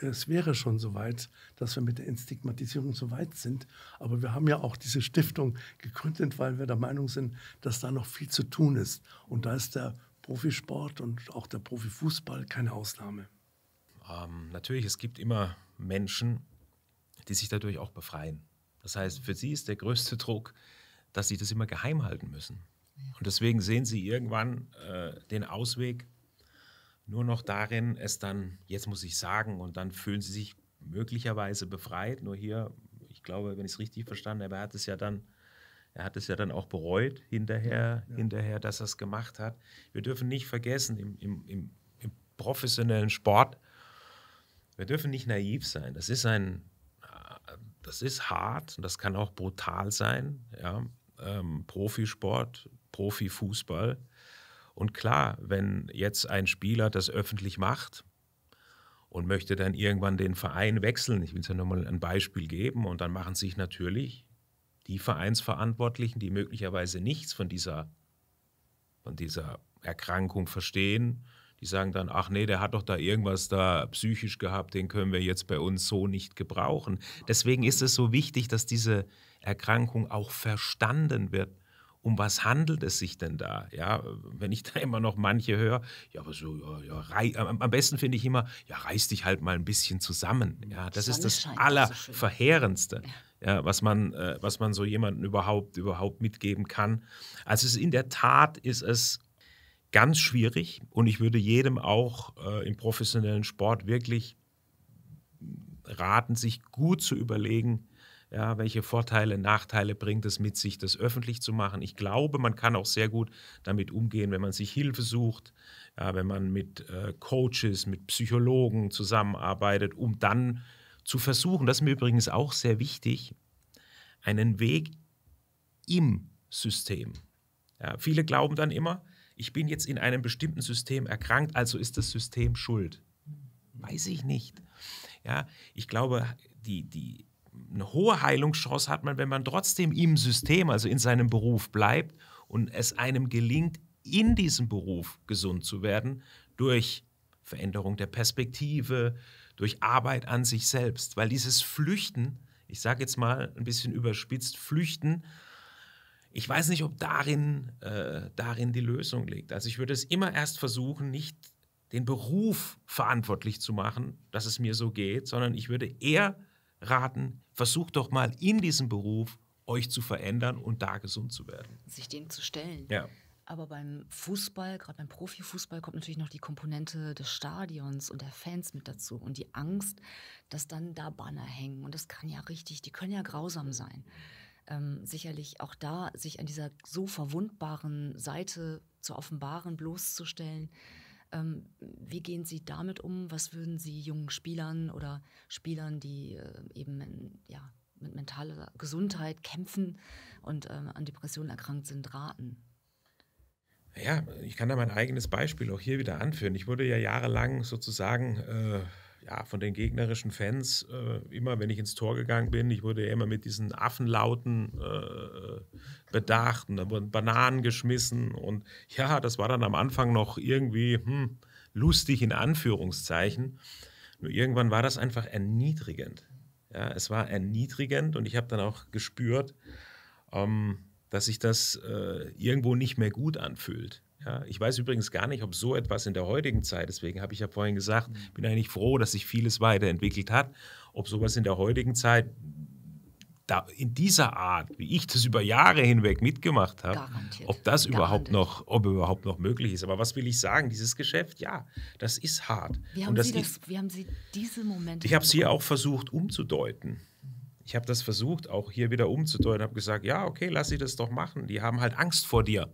es wäre schon so weit, dass wir mit der Entstigmatisierung so weit sind. Aber wir haben ja auch diese Stiftung gegründet, weil wir der Meinung sind, dass da noch viel zu tun ist. Und da ist der Profisport und auch der Profifußball keine Ausnahme. Ähm, natürlich, es gibt immer Menschen, die sich dadurch
auch befreien. Das heißt, für sie ist der größte Druck, dass sie das immer geheim halten müssen. Und deswegen sehen sie irgendwann äh, den Ausweg nur noch darin, es dann, jetzt muss ich sagen, und dann fühlen sie sich möglicherweise befreit. Nur hier, ich glaube, wenn ich es richtig verstanden habe, er hat es ja dann, er hat es ja dann auch bereut hinterher, ja, ja. hinterher, dass er es gemacht hat. Wir dürfen nicht vergessen, im, im, im, im professionellen Sport wir dürfen nicht naiv sein. Das ist ein, äh, das ist hart und das kann auch brutal sein. Ja? Ähm, Profisport, Profifußball. Und klar, wenn jetzt ein Spieler das öffentlich macht und möchte dann irgendwann den Verein wechseln, ich will es ja nochmal ein Beispiel geben, und dann machen sich natürlich die Vereinsverantwortlichen, die möglicherweise nichts von dieser, von dieser Erkrankung verstehen, die sagen dann, ach nee, der hat doch da irgendwas da psychisch gehabt, den können wir jetzt bei uns so nicht gebrauchen. Deswegen ist es so wichtig, dass diese Erkrankung auch verstanden wird. Um was handelt es sich denn da? Ja, wenn ich (laughs) da immer noch manche höre, ja, aber so, ja, ja, am besten finde ich immer, ja, reiß dich halt mal ein bisschen zusammen. Hm, ja, das Sonne ist das Allerverheerendste. So ja, was man, äh, was man so jemandem überhaupt, überhaupt mitgeben kann. Also es, in der Tat ist es ganz schwierig und ich würde jedem auch äh, im professionellen Sport wirklich raten, sich gut zu überlegen, ja, welche Vorteile, Nachteile bringt es mit sich, das öffentlich zu machen. Ich glaube, man kann auch sehr gut damit umgehen, wenn man sich Hilfe sucht, ja, wenn man mit äh, Coaches, mit Psychologen zusammenarbeitet, um dann zu versuchen, das ist mir übrigens auch sehr wichtig, einen Weg im System. Ja, viele glauben dann immer, ich bin jetzt in einem bestimmten System erkrankt, also ist das System schuld. Weiß ich nicht. Ja, ich glaube, die, die, eine hohe Heilungschance hat man, wenn man trotzdem im System, also in seinem Beruf bleibt und es einem gelingt, in diesem Beruf gesund zu werden durch Veränderung der Perspektive, durch Arbeit an sich selbst. Weil dieses Flüchten, ich sage jetzt mal ein bisschen überspitzt, Flüchten ich weiß nicht, ob darin, äh, darin die Lösung liegt. Also ich würde es immer erst versuchen, nicht den Beruf verantwortlich zu machen, dass es mir so geht, sondern ich würde eher raten, versucht doch mal in diesem Beruf euch zu verändern und da gesund zu werden.
Sich dem zu stellen. Ja. Aber beim Fußball, gerade beim Profifußball, kommt natürlich noch die Komponente des Stadions und der Fans mit dazu und die Angst, dass dann da Banner hängen. Und das kann ja richtig, die können ja grausam sein ähm, sicherlich auch da, sich an dieser so verwundbaren Seite zu offenbaren, bloßzustellen. Ähm, wie gehen Sie damit um? Was würden Sie jungen Spielern oder Spielern, die äh, eben in, ja, mit mentaler Gesundheit kämpfen und ähm, an Depressionen erkrankt sind, raten?
Ja, ich kann da mein eigenes Beispiel auch hier wieder anführen. Ich wurde ja jahrelang sozusagen äh, ja, von den gegnerischen Fans, äh, immer wenn ich ins Tor gegangen bin, ich wurde ja immer mit diesen Affenlauten äh, bedacht und da wurden Bananen geschmissen und ja, das war dann am Anfang noch irgendwie hm, lustig in Anführungszeichen. Nur irgendwann war das einfach erniedrigend. Ja, es war erniedrigend und ich habe dann auch gespürt, ähm, dass sich das äh, irgendwo nicht mehr gut anfühlt. Ja, äh, ich weiß übrigens gar nicht, ob so etwas in der heutigen Zeit, deswegen habe ich ja vorhin gesagt, mhm. bin eigentlich froh, dass sich vieles weiterentwickelt hat, ob sowas in der heutigen Zeit da, in dieser Art, wie ich das über Jahre hinweg mitgemacht habe, ob das überhaupt noch, ob überhaupt noch möglich ist. Aber was will ich sagen? Dieses Geschäft, ja, das ist hart. Wie haben, Sie, das,
wie haben Sie diese Momente? Ich habe
es hier auch versucht umzudeuten ich habe das versucht, auch hier wieder umzudeuten, habe gesagt, ja, okay, lass sie das doch machen. Die haben halt Angst vor dir.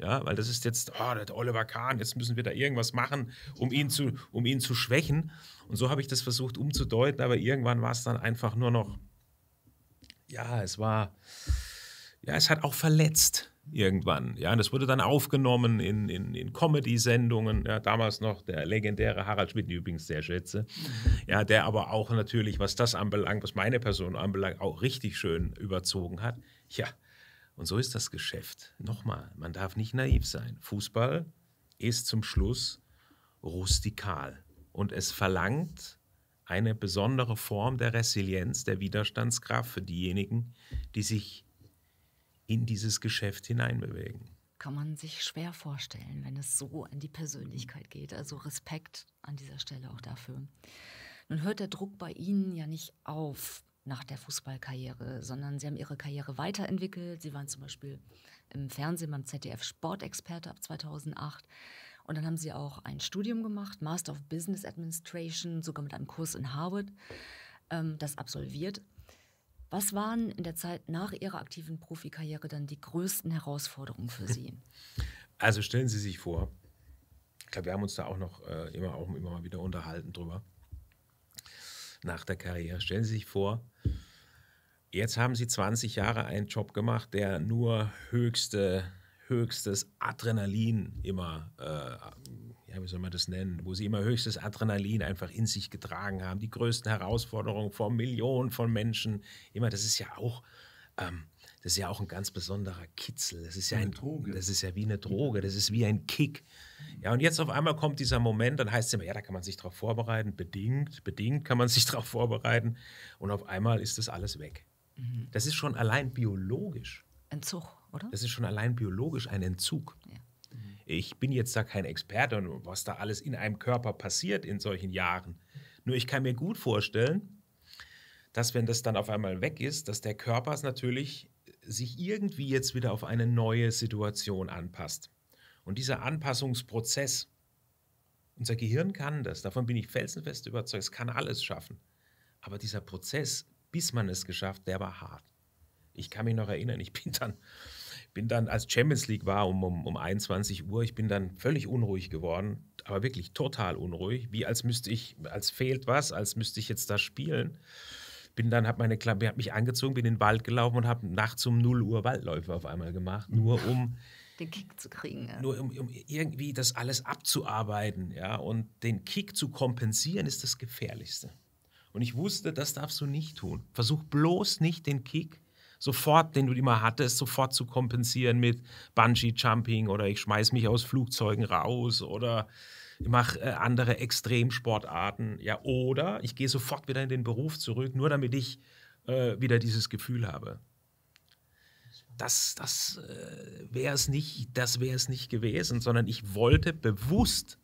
Ja, weil das ist jetzt, oh, der Oliver Kahn, jetzt müssen wir da irgendwas machen, um ihn zu, um ihn zu schwächen. Und so habe ich das versucht umzudeuten, aber irgendwann war es dann einfach nur noch, ja, es war, ja, es hat auch verletzt irgendwann. Ja, und das wurde dann aufgenommen in, in, in Comedy-Sendungen. Ja, damals noch der legendäre Harald Schmidt, den ich übrigens sehr schätze. Ja, der aber auch natürlich, was das anbelangt, was meine Person anbelangt, auch richtig schön überzogen hat. Ja, und so ist das Geschäft. Nochmal, man darf nicht naiv sein. Fußball ist zum Schluss rustikal und es verlangt eine besondere Form der Resilienz, der Widerstandskraft für diejenigen, die sich in dieses Geschäft hineinbewegen.
Kann man sich schwer vorstellen, wenn es so an die Persönlichkeit geht. Also Respekt an dieser Stelle auch dafür. Nun hört der Druck bei Ihnen ja nicht auf nach der Fußballkarriere, sondern sie haben ihre Karriere weiterentwickelt. Sie waren zum Beispiel im Fernsehen beim ZDF Sportexperte ab 2008. Und dann haben sie auch ein Studium gemacht, Master of Business Administration, sogar mit einem Kurs in Harvard, ähm, das absolviert. Was waren in der Zeit nach Ihrer aktiven Profikarriere dann die größten Herausforderungen für Sie?
(laughs) Also stellen Sie sich vor, ich glaube, wir haben uns da auch noch äh, immer, auch immer mal wieder unterhalten drüber nach der Karriere. Stellen Sie sich vor, jetzt haben Sie 20 Jahre einen Job gemacht, der nur höchste, höchstes Adrenalin immer, äh, ja, wie soll man das nennen, wo Sie immer höchstes Adrenalin einfach in sich getragen haben, die größten Herausforderungen vor Millionen von Menschen, immer, das ist ja auch, ähm, das ist ja auch ein ganz besonderer Kitzel. Das ist ja eine ein, Droge. Das ist ja wie eine Droge, das ist wie ein Kick. Ja, und jetzt auf einmal kommt dieser Moment, dann heißt es immer, ja, da kann man sich darauf vorbereiten, bedingt, bedingt kann man (laughs) sich darauf vorbereiten. Und auf einmal ist das alles weg. Mhm. Das ist schon allein biologisch. Entzug, oder? Das ist schon allein biologisch ein Entzug. Ja. Mhm. Ich bin jetzt da kein Experte was da alles in einem Körper passiert in solchen Jahren. Nur ich kann mir gut vorstellen, dass wenn das dann auf einmal weg ist, dass der Körper es natürlich sich irgendwie jetzt wieder auf eine neue Situation anpasst. Und dieser Anpassungsprozess, unser Gehirn kann das, davon bin ich felsenfest überzeugt, es kann alles schaffen. Aber dieser Prozess, bis man es geschafft, der war hart. Ich kann mich noch erinnern, ich bin dann, bin dann als Champions League war um, um, um 21 Uhr, ich bin dann völlig unruhig geworden, aber wirklich total unruhig, wie als müsste ich, als fehlt was, als müsste ich jetzt da spielen bin dann, habe meine Klappe, habe mich angezogen, bin in den Wald gelaufen und habe nachts um 0 Uhr Waldläufe auf einmal gemacht, nur mhm. um
(laughs) den Kick zu kriegen. Ja.
Nur um, um, irgendwie das alles abzuarbeiten, ja, und den Kick zu kompensieren ist das gefährlichste. Und ich wusste, das darfst du nicht tun. Versuch bloß nicht den Kick sofort, den du immer hattest, sofort zu kompensieren mit Bungee Jumping oder ich schmeiß mich aus Flugzeugen raus oder ich mache äh, andere Extremsportarten, ja, oder ich gehe sofort wieder in den Beruf zurück, nur damit ich äh, wieder dieses Gefühl habe. Das, das äh, wäre es nicht, das wäre es nicht gewesen, sondern ich wollte bewusst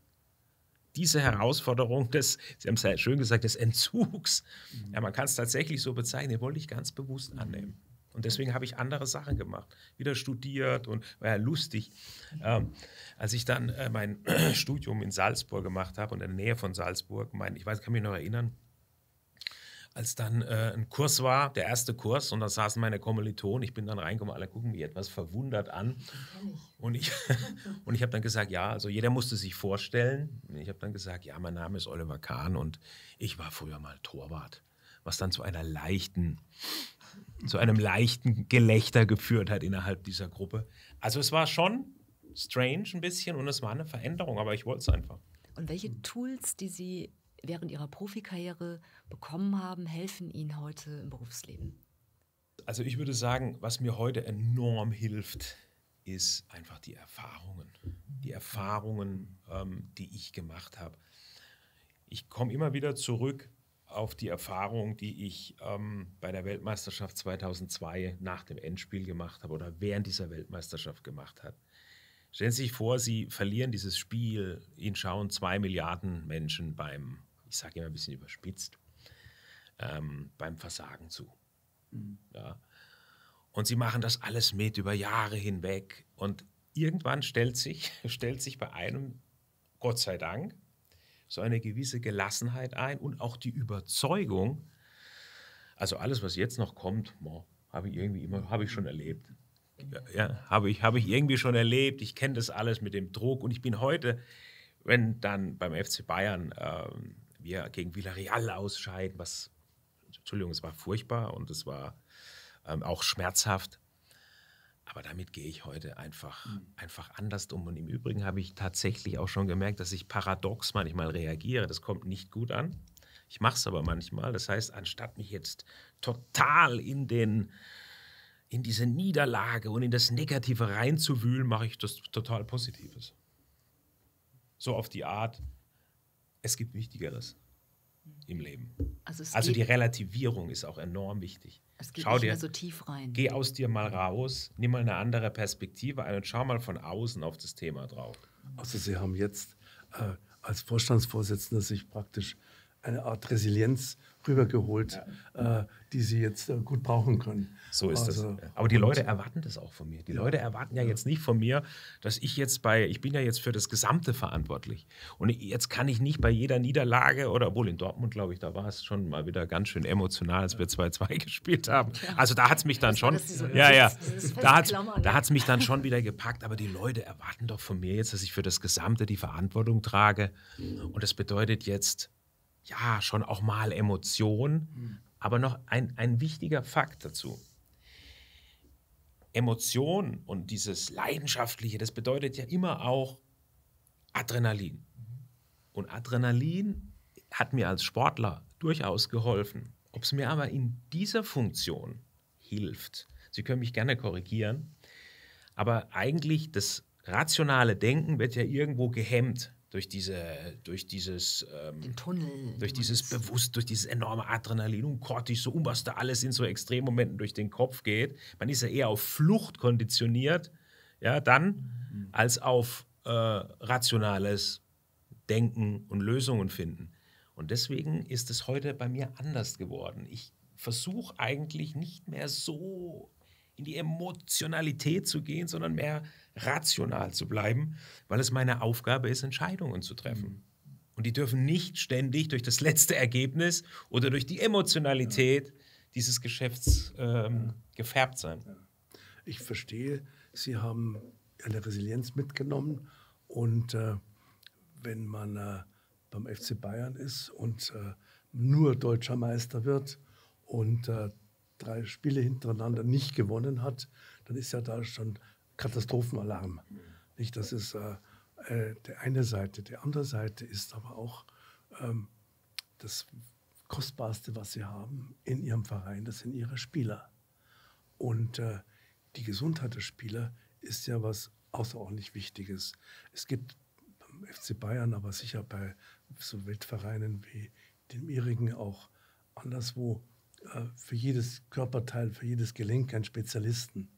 diese Herausforderung des, Sie haben es ja schön gesagt, des Entzugs, mhm. ja, man kann es tatsächlich so bezeichnen, wollte ich ganz bewusst annehmen. Und deswegen habe ich andere Sachen gemacht, wieder studiert und war ja lustig. Ähm, als ich dann äh, mein (clears throat) Studium in Salzburg gemacht habe und in der Nähe von Salzburg, mein, ich weiß, kann mich noch erinnern, als dann äh, ein Kurs war, der erste Kurs, und da saßen meine Kommilitonen, ich bin dann reingekommen, alle gucken mich etwas verwundert an. Und ich, (laughs) und ich habe dann gesagt, ja, also jeder musste sich vorstellen. Ich habe dann gesagt, ja, mein Name ist Oliver Kahn und ich war früher mal Torwart, was dann zu einer leichten zu einem leichten Gelächter geführt hat innerhalb dieser Gruppe. Also es war schon strange ein bisschen und es war eine Veränderung, aber ich wollte es einfach.
Und welche Tools, die Sie während Ihrer Profikarriere bekommen haben, helfen Ihnen heute im Berufsleben?
Also ich würde sagen, was mir heute enorm hilft, ist einfach die Erfahrungen. Die Erfahrungen, ähm, die ich gemacht habe. Ich komme immer wieder zurück auf die Erfahrung, die ich ähm, bei der Weltmeisterschaft 2002 nach dem Endspiel gemacht habe oder während dieser Weltmeisterschaft gemacht habe. Stellen Sie sich vor, Sie verlieren dieses Spiel, Ihnen schauen zwei Milliarden Menschen beim, ich sage immer ein bisschen überspitzt, ähm, beim Versagen zu. Mhm. Ja. Und Sie machen das alles mit über Jahre hinweg. Und irgendwann stellt sich, (laughs) stellt sich bei einem, Gott sei Dank, so eine gewisse Gelassenheit ein und auch die Überzeugung, also alles, was jetzt noch kommt, habe ich irgendwie immer, habe ich schon erlebt. Ja, habe ich, habe ich irgendwie schon erlebt. Ich kenne das alles mit dem Druck und ich bin heute, wenn dann beim FC Bayern ähm, wir gegen Villarreal ausscheiden, was, Entschuldigung, es war furchtbar und es war ähm, auch schmerzhaft. Aber damit gehe ich heute einfach, mhm. einfach anders um. Und im Übrigen habe ich tatsächlich auch schon gemerkt, dass ich paradox manchmal reagiere. Das kommt nicht gut an. Ich mache es aber manchmal. Das heißt, anstatt mich jetzt total in den in diese Niederlage und in das Negative reinzuwühlen, mache ich das total Positives. So auf die Art, es gibt Wichtigeres im Leben. Also, also die Relativierung ist auch enorm wichtig. Es geht schau dir, so tief rein. Geh aus dir mal raus, nimm mal eine andere Perspektive ein und schau mal von
außen auf das Thema drauf. Also Sie haben jetzt äh, als Vorstandsvorsitzender sich praktisch eine Art Resilienz äh, rübergeholt, ja. äh, die sie jetzt äh, gut brauchen können. So ist also, das. Aber die Leute erwarten
das auch von mir. Die ja. Leute
erwarten ja jetzt nicht von mir,
dass ich jetzt bei, ich bin ja jetzt für das Gesamte verantwortlich. Und jetzt kann ich nicht bei jeder Niederlage oder obwohl in Dortmund, glaube ich, da war es schon mal wieder ganz schön emotional, als wir 2-2 (laughs) gespielt haben. Also da hat es mich dann schon, ja, ja, da hat da hat's mich dann schon wieder gepackt. Aber die Leute erwarten doch von mir jetzt, dass ich für das Gesamte die Verantwortung trage. Und das bedeutet jetzt, ja, schon auch mal Emotionen. mhm. aber noch ein, ein wichtiger Fakt dazu. Emotion und dieses Leidenschaftliche, das bedeutet ja immer auch Adrenalin. Mhm. Und Adrenalin hat mir als Sportler durchaus geholfen. Ob es mir aber in dieser Funktion hilft, Sie können mich gerne korrigieren, aber eigentlich das rationale Denken wird ja irgendwo gehemmt durch diese, durch dieses, ähm, Den Tunnel, durch dieses Bewusst, durch dieses enorme Adrenalin und Cortisol und was da alles in so Extremmomenten durch den Kopf geht. Man ist ja eher auf Flucht konditioniert, ja, dann, mhm. als auf äh, rationales Denken und Lösungen finden. Und deswegen ist es heute bei mir anders geworden. Ich versuche eigentlich nicht mehr so in die Emotionalität zu gehen, sondern mehr rational zu bleiben, weil es meine Aufgabe ist, Entscheidungen zu treffen. Mhm. Und die dürfen nicht ständig durch das letzte Ergebnis oder durch die Emotionalität ja. dieses Geschäfts ähm, gefärbt sein.
Ich verstehe, Sie haben eine Resilienz mitgenommen und äh, wenn man äh, beim FC Bayern ist und äh, nur deutscher Meister wird und äh, drei Spiele hintereinander nicht gewonnen hat, dann ist ja da schon Katastrophenalarm. Nicht? Das ist äh, äh die eine Seite. Die andere Seite ist aber auch ähm, das Kostbarste, was sie haben in ihrem Verein, das sind ihre Spieler. Und äh, die Gesundheit der Spieler ist ja was außerordentlich Wichtiges. Es gibt beim FC Bayern, aber sicher bei so Weltvereinen wie dem ihrigen auch anderswo äh, für jedes Körperteil, für jedes Gelenk einen Spezialisten.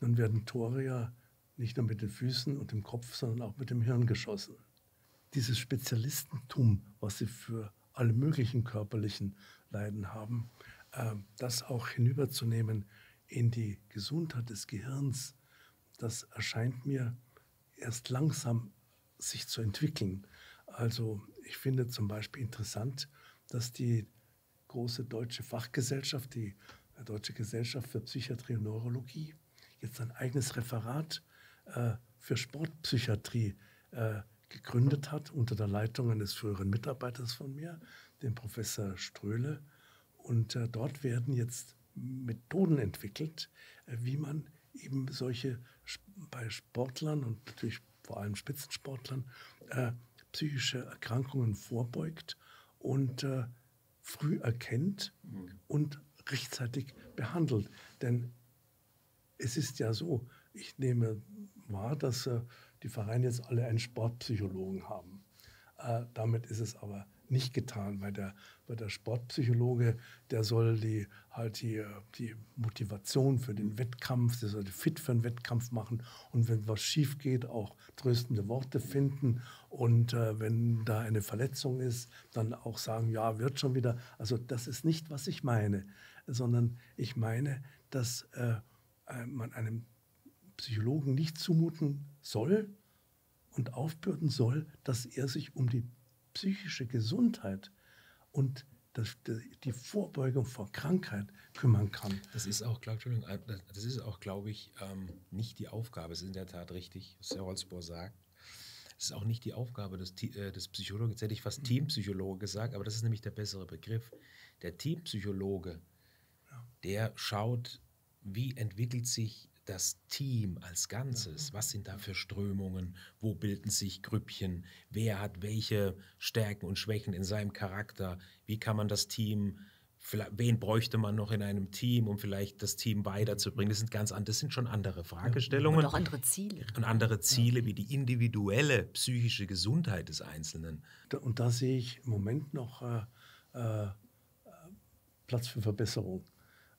Nun werden Tore ja nicht nur mit den Füßen und dem Kopf, sondern auch mit dem Hirn geschossen. Dieses Spezialistentum, was sie für alle möglichen körperlichen Leiden haben, ähm, das auch hinüberzunehmen in die Gesundheit des Gehirns, das erscheint mir erst langsam sich zu entwickeln. Also ich finde zum Beispiel interessant, dass die große deutsche Fachgesellschaft, die Deutsche Gesellschaft für Psychiatrie und Neurologie, jetzt ein eigenes Referat äh, für Sportpsychiatrie äh, gegründet hat, unter der Leitung eines früheren Mitarbeiters von mir, dem Professor Ströhle. Und äh, dort werden jetzt Methoden entwickelt, äh, wie man eben solche bei Sportlern und natürlich vor allem Spitzensportlern äh, psychische Erkrankungen vorbeugt und äh, früh erkennt mhm. und rechtzeitig behandelt. Denn es ist ja so, ich nehme wahr, dass äh, die Vereine jetzt alle einen Sportpsychologen haben. Äh, damit ist es aber nicht getan, weil der, weil der Sportpsychologe, der soll die, halt die, äh, die Motivation für den Wettkampf, der soll fit für den Wettkampf machen und wenn was schief geht, auch tröstende Worte finden und äh, wenn da eine Verletzung ist, dann auch sagen, ja, wird schon wieder. Also das ist nicht, was ich meine, sondern ich meine, dass äh, äh, man einem Psychologen nicht zumuten soll und aufbürden soll, dass er sich um die psychische Gesundheit und die Vorbeugung vor Krankheit kümmern kann. Das
ist auch, glaube das ich, ähm, nicht die Aufgabe. Es ist in der Tat richtig, was Herr Holzbohr sagt. Es ist auch nicht die Aufgabe des, äh, des Psychologen. Jetzt hätte ich fast mhm. Teampsychologe gesagt, aber das ist nämlich der bessere Begriff. Der Teampsychologe, der schaut wie entwickelt sich das Team als Ganzes? Mhm. Was sind da für Strömungen? Wo bilden sich Grüppchen? Wer hat welche Stärken und Schwächen in seinem Charakter? Wie kann man das Team, wen bräuchte man noch in einem Team, um vielleicht das Team weiterzubringen? Das sind ganz andere, das sind schon andere Fragestellungen. Und auch andere Ziele. Und
andere Ziele wie die individuelle psychische Gesundheit des Einzelnen. Und da sehe ich im Moment noch äh, äh, Platz für Verbesserung.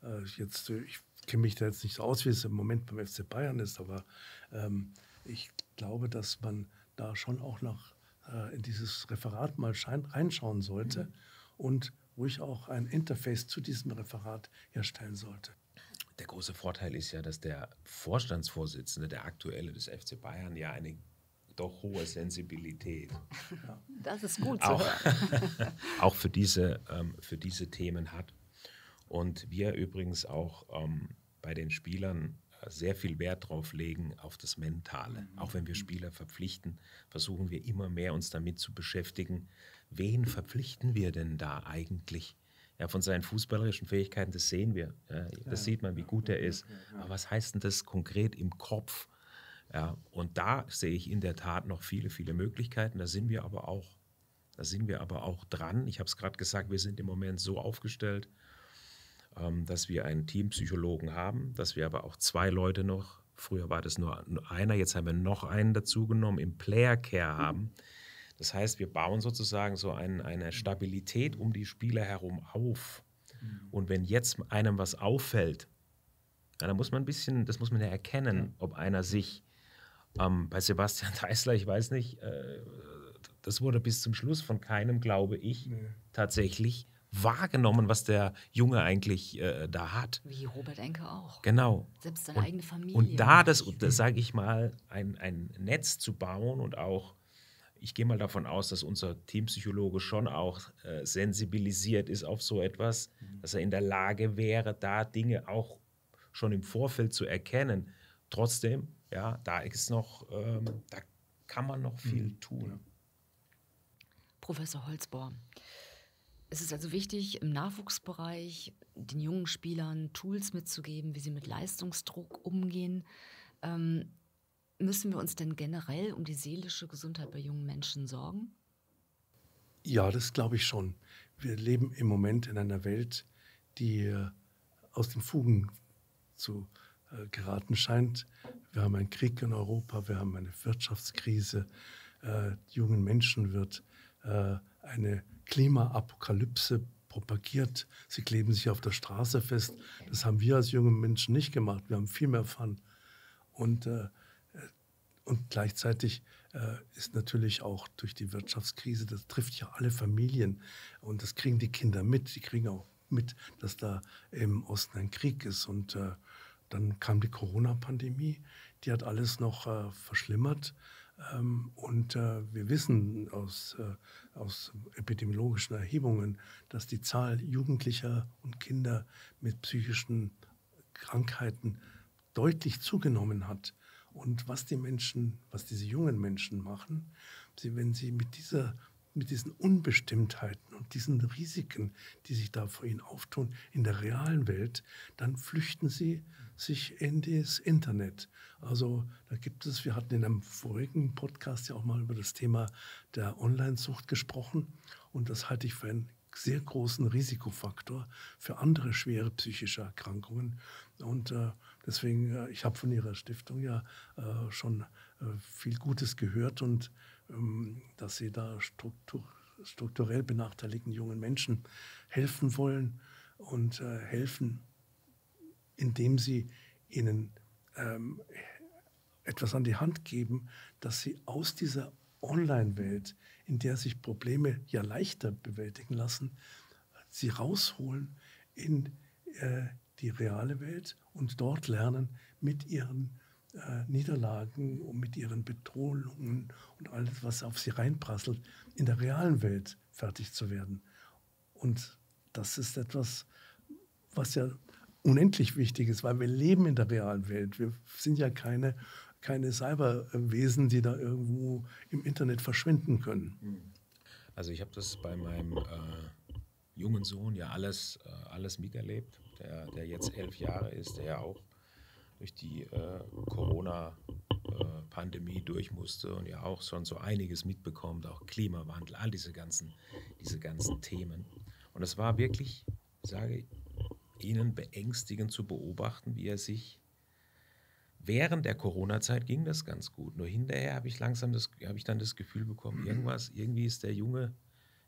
Äh, jetzt, äh, ich kenne mich da jetzt nicht so aus, wie es im Moment beim FC Bayern ist, aber ähm, ich glaube, dass man da schon auch noch äh, in dieses Referat mal reinschauen sollte mhm. und ruhig auch ein Interface zu diesem Referat herstellen sollte.
Der große Vorteil ist ja, dass der Vorstandsvorsitzende, der aktuelle des FC Bayern, ja eine doch hohe Sensibilität. Ja.
Das ist gut. Auch, (laughs)
auch für, diese, ähm, für diese Themen hat. Und wir übrigens auch ähm, bei den Spielern äh, sehr viel Wert drauf legen auf das Mentale. Mhm. Auch wenn wir mhm. Spieler verpflichten, versuchen wir immer mehr uns damit zu beschäftigen, wen verpflichten wir denn da eigentlich? Ja, von seinen fußballerischen Fähigkeiten, das sehen wir. Ja, das sieht man, wie gut er ist. Aber was heißt denn das konkret im Kopf? Ja, und da sehe ich in der Tat noch viele, viele Möglichkeiten. Da sind wir aber auch, da sind wir aber auch dran. Ich habe es gerade gesagt, wir sind im Moment so aufgestellt, ähm, dass wir einen Teampsychologen haben, dass wir aber auch zwei Leute noch, früher war das nur einer, jetzt haben wir noch einen dazugenommen, im Player Care mhm. haben. Das heißt, wir bauen sozusagen so ein, eine mhm. Stabilität um die Spieler herum auf. Mhm. Und wenn jetzt einem was auffällt, dann muss man ein bisschen, das muss man ja erkennen, ob einer sich ähm, bei Sebastian (laughs) Deißler, ich weiß nicht, äh, das wurde bis zum Schluss von keinem, glaube ich, nee. tatsächlich wahrgenommen, was der Junge eigentlich äh, da
hat. Wie Robert Enke auch.
Genau. Selbst seine und, eigene Familie. Und da das, (laughs) das sage ich mal, ein, ein Netz zu bauen und auch, ich gehe mal davon aus, dass unser Teampsychologe schon auch äh, sensibilisiert ist auf so etwas, mhm. dass er in der Lage wäre, da Dinge auch schon im Vorfeld zu erkennen. Trotzdem, ja, da ist noch, ähm, da kann man noch viel mhm. tun.
Professor Holzborn, es ist also wichtig, im Nachwuchsbereich den jungen Spielern Tools mitzugeben, wie sie mit Leistungsdruck umgehen. Ähm, müssen wir uns denn generell um die seelische Gesundheit bei jungen Menschen sorgen?
Ja, das glaube ich schon. Wir leben im Moment in einer Welt, die äh, aus den Fugen zu äh, geraten scheint. Wir haben einen Krieg in Europa, wir haben eine Wirtschaftskrise. Äh, jungen Menschen wird äh, eine Klimaapokalypse propagiert. Sie kleben sich auf der Straße fest. Das haben wir als junge Menschen nicht gemacht. Wir haben viel mehr Fun. Und, äh, äh, und gleichzeitig äh, ist natürlich auch durch die Wirtschaftskrise, das trifft ja alle Familien. Und das kriegen die Kinder mit. Die kriegen auch mit, dass da im Osten ein Krieg ist. Und äh, dann kam die Corona-Pandemie. Die hat alles noch äh, verschlimmert. Ähm, und äh, wir wissen aus aus epidemiologischen Erhebungen, dass die Zahl Jugendlicher und Kinder mit psychischen Krankheiten deutlich zugenommen hat. Und was die Menschen, was diese jungen Menschen machen, sie, wenn sie mit dieser mit diesen Unbestimmtheiten und diesen Risiken, die sich da vor ihnen auftun in der realen Welt, dann flüchten sie sich in das Internet. Also da gibt es, wir hatten in einem vorigen Podcast ja auch mal über das Thema der Online-Sucht gesprochen und das halte ich für einen sehr großen Risikofaktor für andere schwere psychische Erkrankungen. Und äh, deswegen, äh, ich habe von Ihrer Stiftung ja äh, schon äh, viel Gutes gehört und ähm, dass Sie da struktur strukturell benachteiligten jungen Menschen helfen wollen und äh, helfen indem sie ihnen ähm, etwas an die Hand geben, dass sie aus dieser Online-Welt, in der sich Probleme ja leichter bewältigen lassen, sie rausholen in äh, die reale Welt und dort lernen, mit ihren äh, Niederlagen und mit ihren Bedrohungen und alles, was auf sie reinprasselt, in der realen Welt fertig zu werden. Und das ist etwas, was ja unendlich wichtig ist, weil wir leben in der realen Welt. Wir sind ja keine, keine Cyberwesen, die da irgendwo im Internet verschwinden können.
Hm. Also ich habe das bei meinem äh, jungen Sohn ja alles, äh, alles miterlebt, der, der jetzt elf Jahre ist, der ja auch durch die äh, Corona-Pandemie durch musste und ja auch schon so einiges mitbekommt, auch Klimawandel, all diese ganzen, diese ganzen Themen. Und es war wirklich, sage ich, Ihnen beängstigend zu beobachten, wie er sich während der Corona-Zeit ging das ganz gut. Nur hinterher habe ich langsam das, habe ich dann das Gefühl bekommen, mhm. irgendwas, irgendwie ist der Junge,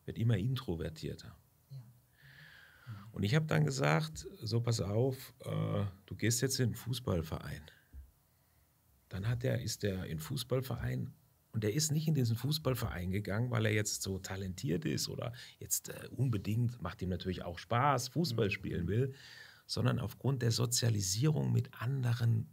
wird immer introvertierter. Und ich habe dann gesagt, so pass auf, äh, du gehst jetzt in den Fußballverein. Dann hat der, ist der in Fußballverein und er ist nicht in diesen Fußballverein gegangen, weil er jetzt so talentiert ist oder jetzt äh, unbedingt, macht ihm natürlich auch Spaß, Fußball mhm. spielen will, sondern aufgrund der Sozialisierung mit anderen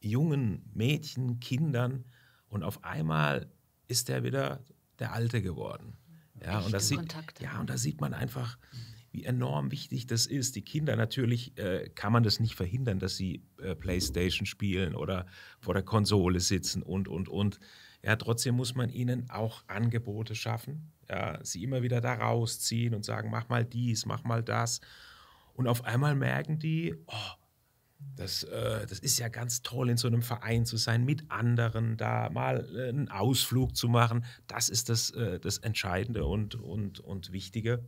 jungen Mädchen, Kindern. Und auf einmal ist er wieder der Alte geworden. Ja, und das sieht, ja, da sieht man einfach, mhm. wie enorm wichtig das ist. Die Kinder, natürlich äh, kann man das nicht verhindern, dass sie äh, Playstation spielen oder vor der Konsole sitzen und, und, und. Ja, trotzdem muss man ihnen auch Angebote schaffen, ja, sie immer wieder da rausziehen und sagen, mach mal dies, mach mal das. Und auf einmal merken die, oh, das, äh, das ist ja ganz toll, in so einem Verein zu sein, mit anderen da mal äh, einen Ausflug zu machen. Das ist das, äh, das Entscheidende und, und, und Wichtige.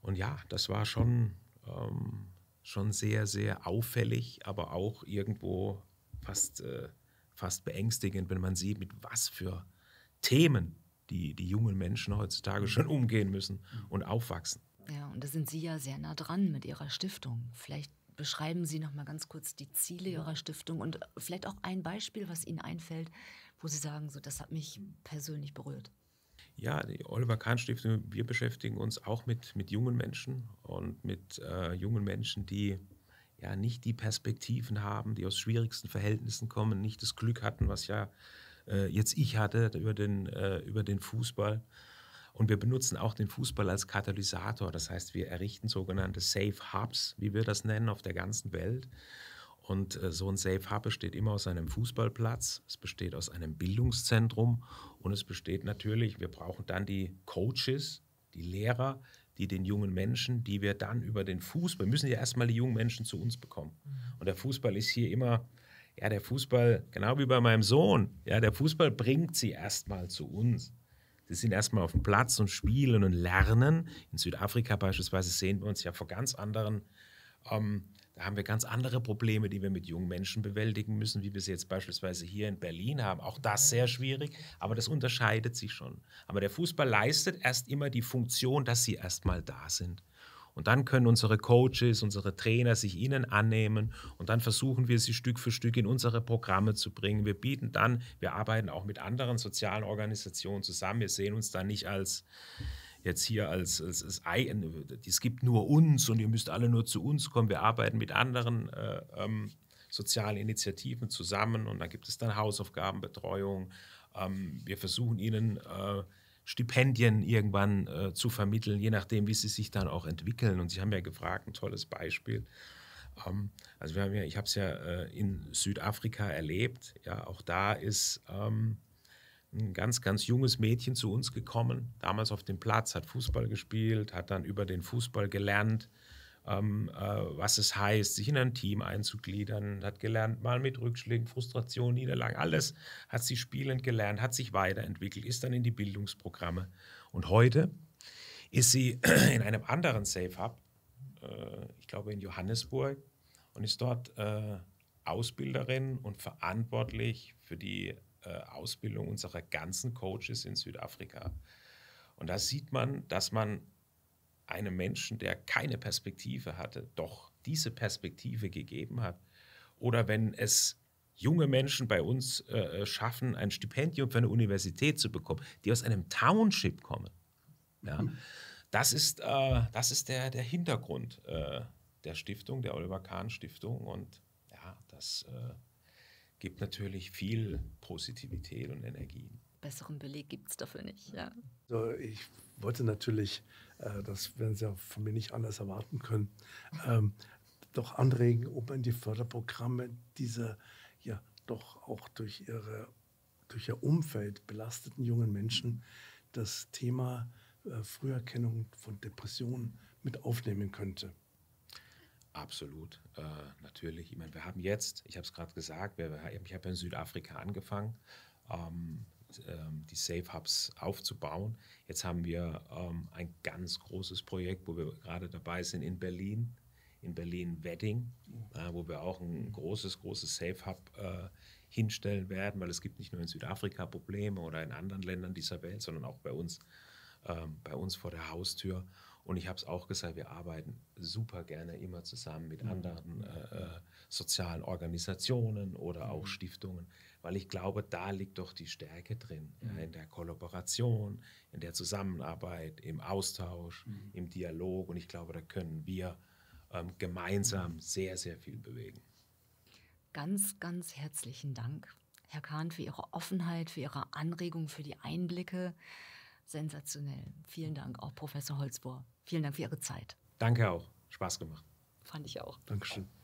Und ja, das war schon, ähm, schon sehr, sehr auffällig, aber auch irgendwo fast äh, fast beängstigend, wenn man sieht, mit was für Themen die, die jungen Menschen heutzutage schon umgehen müssen und aufwachsen.
Ja, und da sind Sie ja sehr nah dran mit Ihrer Stiftung. Vielleicht beschreiben Sie noch mal ganz kurz die Ziele mhm. Ihrer Stiftung und vielleicht auch ein Beispiel, was Ihnen einfällt, wo Sie sagen, so das hat mich persönlich berührt.
Ja, die Oliver Kahn Stiftung, wir beschäftigen uns auch mit, mit jungen Menschen und mit äh, jungen Menschen, die ja nicht die Perspektiven haben, die aus schwierigsten Verhältnissen kommen, nicht das Glück hatten, was ja äh, jetzt ich hatte über den, äh, über den Fußball. Und wir benutzen auch den Fußball als Katalysator. Das heißt, wir errichten sogenannte Safe Hubs, wie wir das nennen, auf der ganzen Welt. Und äh, so ein Safe Hub besteht immer aus einem Fußballplatz, es besteht aus einem Bildungszentrum und es besteht natürlich, wir brauchen dann die Coaches, die Lehrer, die den jungen Menschen, die wir dann über den Fußball, müssen ja erstmal die jungen Menschen zu uns bekommen. Mhm. Und der Fußball ist hier immer, ja, der Fußball, genau wie bei meinem Sohn, ja, der Fußball bringt sie erstmal zu uns. Sie sind erstmal auf dem Platz und spielen und lernen. In Südafrika beispielsweise sehen wir uns ja vor ganz anderen ähm, da haben wir ganz andere Probleme, die wir mit jungen Menschen bewältigen müssen, wie wir sie jetzt beispielsweise hier in Berlin haben. Auch das sehr schwierig, aber das unterscheidet sich schon. Aber der Fußball leistet erst immer die Funktion, dass sie erst mal da sind. Und dann können unsere Coaches, unsere Trainer sich ihnen annehmen und dann versuchen wir sie Stück für Stück in unsere Programme zu bringen. Wir bieten dann, wir arbeiten auch mit anderen sozialen Organisationen zusammen. Wir sehen uns da nicht als jetzt hier als, als, als äh, es gibt nur uns und ihr müsst alle nur zu uns kommen. Wir arbeiten mit anderen äh, ähm, sozialen Initiativen zusammen und da gibt es dann Hausaufgabenbetreuung. Ähm, wir versuchen ihnen äh, Stipendien irgendwann äh, zu vermitteln, je nachdem, wie sie sich dann auch entwickeln. Und Sie haben ja gefragt, ein tolles Beispiel. Ähm, also wir haben ja, ich habe es ja äh, in Südafrika erlebt. Ja, auch da ist ähm, ein ganz, ganz junges Mädchen zu uns gekommen, damals auf dem Platz, hat Fußball gespielt, hat dann über den Fußball gelernt, ähm, äh, was es heißt, sich in ein Team einzugliedern, hat gelernt, mal mit Rückschlägen, Frustration, Niederlagen, alles hat sie spielend gelernt, hat sich weiterentwickelt, ist dann in die Bildungsprogramme. Und heute ist sie (clears throat) in einem anderen Safe Hub, äh, ich glaube in Johannesburg, und ist dort äh, Ausbilderin und verantwortlich für die äh, Ausbildung unserer ganzen Coaches in Südafrika. Und da sieht man, dass man einem Menschen, der keine Perspektive hatte, doch diese Perspektive gegeben hat. Oder wenn es junge Menschen bei uns äh, äh schaffen, ein Stipendium für eine Universität zu bekommen, die aus einem Township kommen. Ja. Hm. Das ist, äh, das ist der, der Hintergrund äh, der Stiftung, der Oliver Kahn Stiftung. Und ja, das äh, gibt natürlich viel
Positivität und Energie.
Besseren Beleg gibt es dafür nicht, ja.
Also ich wollte natürlich, äh, das werden Sie ja von mir nicht anders erwarten können, ähm, doch anregen, ob man die Förderprogramme dieser ja doch auch durch ihre durch ihr Umfeld belasteten jungen Menschen das Thema äh, Früherkennung von Depressionen mit aufnehmen könnte. Absolut,
äh, natürlich. Ich meine, wir haben jetzt, ich habe es gerade gesagt, wir, ich habe in Südafrika angefangen, ähm, ähm, die Safe Hubs aufzubauen. Jetzt haben wir ähm, ein ganz großes Projekt, wo wir gerade dabei sind in Berlin, in Berlin Wedding, äh, wo wir auch ein großes, großes Safe Hub äh, hinstellen werden, weil es gibt nicht nur in Südafrika Probleme oder in anderen Ländern dieser Welt, sondern auch bei uns, ähm, bei uns vor der Haustür. Und ich habe es auch gesagt, wir arbeiten super gerne immer zusammen mit mhm. anderen äh, äh, sozialen Organisationen oder auch mhm. Stiftungen, weil ich glaube, da liegt doch die Stärke drin, ja, mhm. in der Kollaboration, in der Zusammenarbeit, im Austausch, mhm. im Dialog. Und ich glaube, da können wir ähm, gemeinsam sehr, sehr viel bewegen.
Ganz, ganz herzlichen Dank, Herr Kahn, für Ihre Offenheit, für Ihre Anregung, für die Einblicke sensationell. Vielen Dank auch Professor Holzbohr. Vielen Dank für Ihre Zeit.
Danke auch. Spaß gemacht. Fand ich auch. Dankeschön.